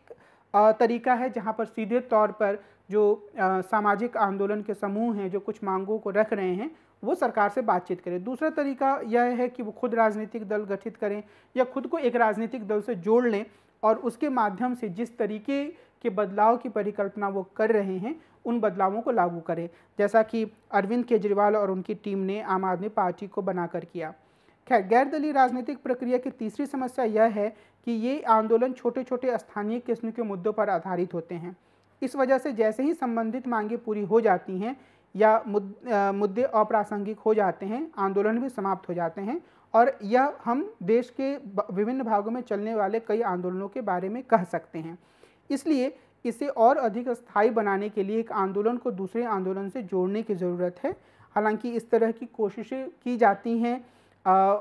S1: तरीका है जहाँ पर सीधे तौर पर जो सामाजिक आंदोलन के समूह हैं जो कुछ मांगों को रख रहे हैं वो सरकार से बातचीत करें दूसरा तरीका यह है कि वो खुद राजनीतिक दल गठित करें या खुद को एक राजनीतिक दल से जोड़ लें और उसके माध्यम से जिस तरीके के बदलाव की परिकल्पना वो कर रहे हैं उन बदलावों को लागू करें जैसा कि अरविंद केजरीवाल और उनकी टीम ने आम आदमी पार्टी को बनाकर किया खैर गैर दलीय राजनीतिक प्रक्रिया की तीसरी समस्या यह है कि ये आंदोलन छोटे छोटे स्थानीय किस्म के मुद्दों पर आधारित होते हैं इस वजह से जैसे ही संबंधित मांगें पूरी हो जाती हैं या मुद, आ, मुद्दे अप्रासंगिक हो जाते हैं आंदोलन भी समाप्त हो जाते हैं और यह हम देश के विभिन्न भागों में चलने वाले कई आंदोलनों के बारे में कह सकते हैं इसलिए इसे और अधिक स्थायी बनाने के लिए एक आंदोलन को दूसरे आंदोलन से जोड़ने की ज़रूरत है हालांकि इस तरह की कोशिशें की जाती हैं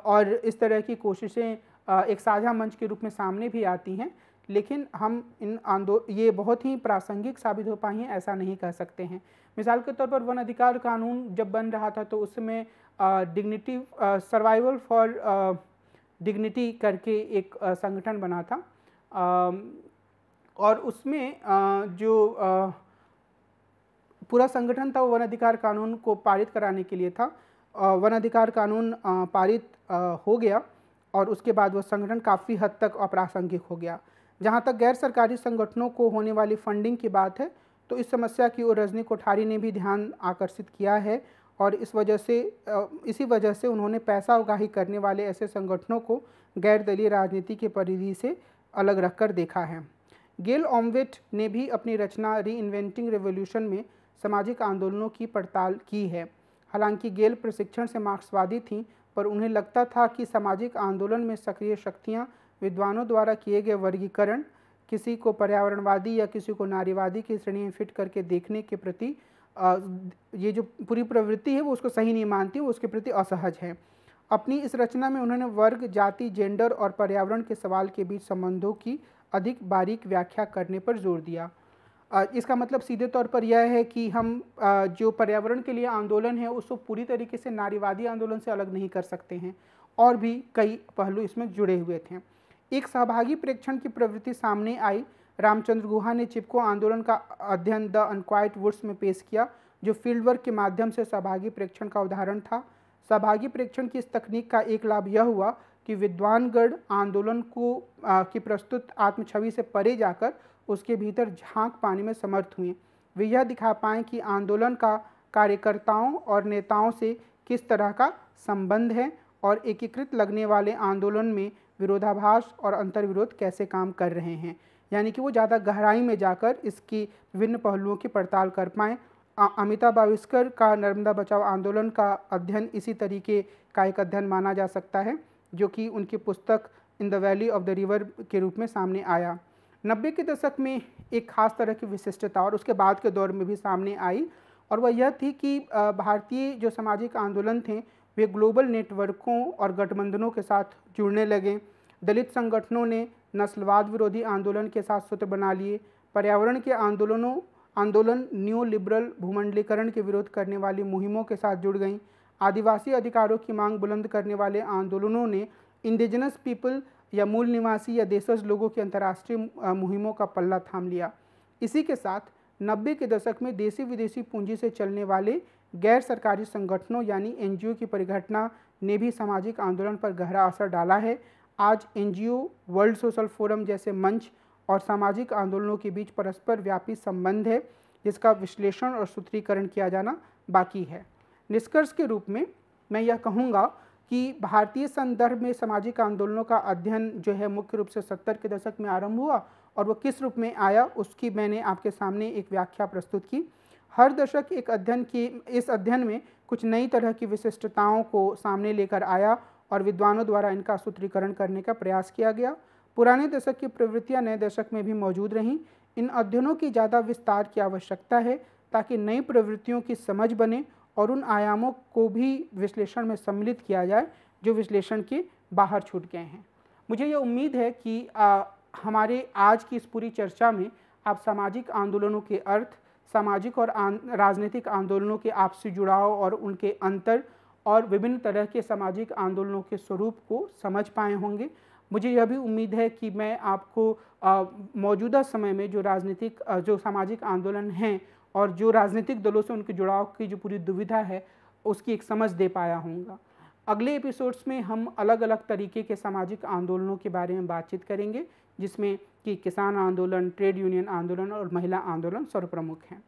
S1: और इस तरह की कोशिशें एक साझा मंच के रूप में सामने भी आती हैं लेकिन हम इन आंदो ये बहुत ही प्रासंगिक साबित हो पाई हैं ऐसा नहीं कह सकते हैं मिसाल के तौर पर वन अधिकार कानून जब बन रहा था तो उसमें डिग्निटी सर्वाइवल फॉर डिग्निटी करके एक संगठन बना था आ, और उसमें आ, जो पूरा संगठन था वो वन अधिकार कानून को पारित कराने के लिए था वन अधिकार कानून पारित हो गया और उसके बाद वो संगठन काफ़ी हद तक अप्रासंगिक हो गया जहाँ तक गैर सरकारी संगठनों को होने वाली फंडिंग की बात है तो इस समस्या की ओर रजनी कोठारी ने भी ध्यान आकर्षित किया है और इस वजह से इसी वजह से उन्होंने पैसा उगाही करने वाले ऐसे संगठनों को गैर दलीय राजनीति के परिधि से अलग रखकर देखा है गेल ओमवेट ने भी अपनी रचना री इन्वेंटिंग रेवोल्यूशन में सामाजिक आंदोलनों की पड़ताल की है हालांकि गेल प्रशिक्षण से मार्क्सवादी थीं पर उन्हें लगता था कि सामाजिक आंदोलन में सक्रिय शक्तियाँ विद्वानों द्वारा किए गए वर्गीकरण किसी को पर्यावरणवादी या किसी को नारीवादी की श्रेणी में फिट करके देखने के प्रति ये जो पूरी प्रवृत्ति है वो उसको सही नहीं मानती वो उसके प्रति असहज है अपनी इस रचना में उन्होंने वर्ग जाति जेंडर और पर्यावरण के सवाल के बीच संबंधों की अधिक बारीक व्याख्या करने पर जोर दिया इसका मतलब सीधे तौर पर यह है कि हम जो पर्यावरण के लिए आंदोलन है उसको पूरी तरीके से नारीवादी आंदोलन से अलग नहीं कर सकते हैं और भी कई पहलू इसमें जुड़े हुए थे एक सहभागी प्रेक्षण की प्रवृत्ति सामने आई रामचंद्र गुहा ने चिपको आंदोलन का अध्ययन द अनक्वाइट वुड्स में पेश किया जो फील्ड वर्क के माध्यम से सहभागी प्रेक्षण का उदाहरण था सहभागी प्रेक्षण की इस तकनीक का एक लाभ यह हुआ कि विद्वानगढ़ आंदोलन को आ, की प्रस्तुत आत्मछवि से परे जाकर उसके भीतर झांक पाने में समर्थ हुए वे यह दिखा पाएँ कि आंदोलन का कार्यकर्ताओं और नेताओं से किस तरह का संबंध है और एकीकृत लगने वाले आंदोलन में विरोधाभास और अंतर्विरोध कैसे काम कर रहे हैं यानी कि वो ज़्यादा गहराई में जाकर इसकी विभिन्न पहलुओं की पड़ताल कर पाएँ अमिताभ बाविस्कर का नर्मदा बचाव आंदोलन का अध्ययन इसी तरीके का एक अध्ययन माना जा सकता है जो कि उनकी पुस्तक in the valley of the river के रूप में सामने आया नब्बे के दशक में एक खास तरह की विशिष्टता और उसके बाद के दौर में भी सामने आई और वह यह थी कि भारतीय जो सामाजिक आंदोलन थे वे ग्लोबल नेटवर्कों और गठबंधनों के साथ जुड़ने लगे दलित संगठनों ने नस्लवाद विरोधी आंदोलन के साथ सूत्र बना लिए पर्यावरण के आंदोलनों आंदोलन न्यू लिबरल भूमंडलीकरण के विरोध करने वाली मुहिमों के साथ जुड़ गईं आदिवासी अधिकारों की मांग बुलंद करने वाले आंदोलनों ने इंडिजिनस पीपल या मूल निवासी या देशज लोगों की अंतर्राष्ट्रीय मुहिमों का पल्ला थाम लिया इसी के साथ नब्बे के दशक में देसी विदेशी पूंजी से चलने वाले गैर सरकारी संगठनों यानी एन की परिघटना ने भी सामाजिक आंदोलन पर गहरा असर डाला है आज एन वर्ल्ड सोशल फोरम जैसे मंच और सामाजिक आंदोलनों के बीच परस्पर व्यापी संबंध है जिसका विश्लेषण और सूत्रीकरण किया जाना बाकी है निष्कर्ष के रूप में मैं यह कहूँगा कि भारतीय संदर्भ में सामाजिक आंदोलनों का अध्ययन जो है मुख्य रूप से सत्तर के दशक में आरंभ हुआ और वो किस रूप में आया उसकी मैंने आपके सामने एक व्याख्या प्रस्तुत की हर दशक एक अध्ययन की इस अध्ययन में कुछ नई तरह की विशिष्टताओं को सामने लेकर आया और विद्वानों द्वारा इनका सूत्रीकरण करने का प्रयास किया गया पुराने दशक की प्रवृत्तियां नए दशक में भी मौजूद रहीं इन अध्ययनों की ज़्यादा विस्तार की आवश्यकता है ताकि नई प्रवृत्तियों की समझ बने और उन आयामों को भी विश्लेषण में सम्मिलित किया जाए जो विश्लेषण के बाहर छूट गए हैं मुझे ये उम्मीद है कि आ, हमारे आज की इस पूरी चर्चा में आप सामाजिक आंदोलनों के अर्थ सामाजिक और राजनीतिक आंदोलनों के आपसी जुड़ाव और उनके अंतर और विभिन्न तरह के सामाजिक आंदोलनों के स्वरूप को समझ पाए होंगे मुझे यह भी उम्मीद है कि मैं आपको मौजूदा समय में जो राजनीतिक जो सामाजिक आंदोलन हैं और जो राजनीतिक दलों से उनके जुड़ाव की जो पूरी दुविधा है उसकी एक समझ दे पाया हूँ अगले एपिसोड्स में हम अलग अलग तरीके के सामाजिक आंदोलनों के बारे में बातचीत करेंगे जिसमें कि किसान आंदोलन ट्रेड यूनियन आंदोलन और महिला आंदोलन सर्वप्रमुख हैं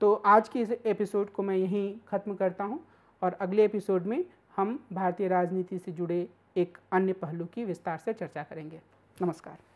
S1: तो आज के इस एपिसोड को मैं यहीं ख़त्म करता हूँ और अगले एपिसोड में हम भारतीय राजनीति से जुड़े एक अन्य पहलू की विस्तार से चर्चा करेंगे नमस्कार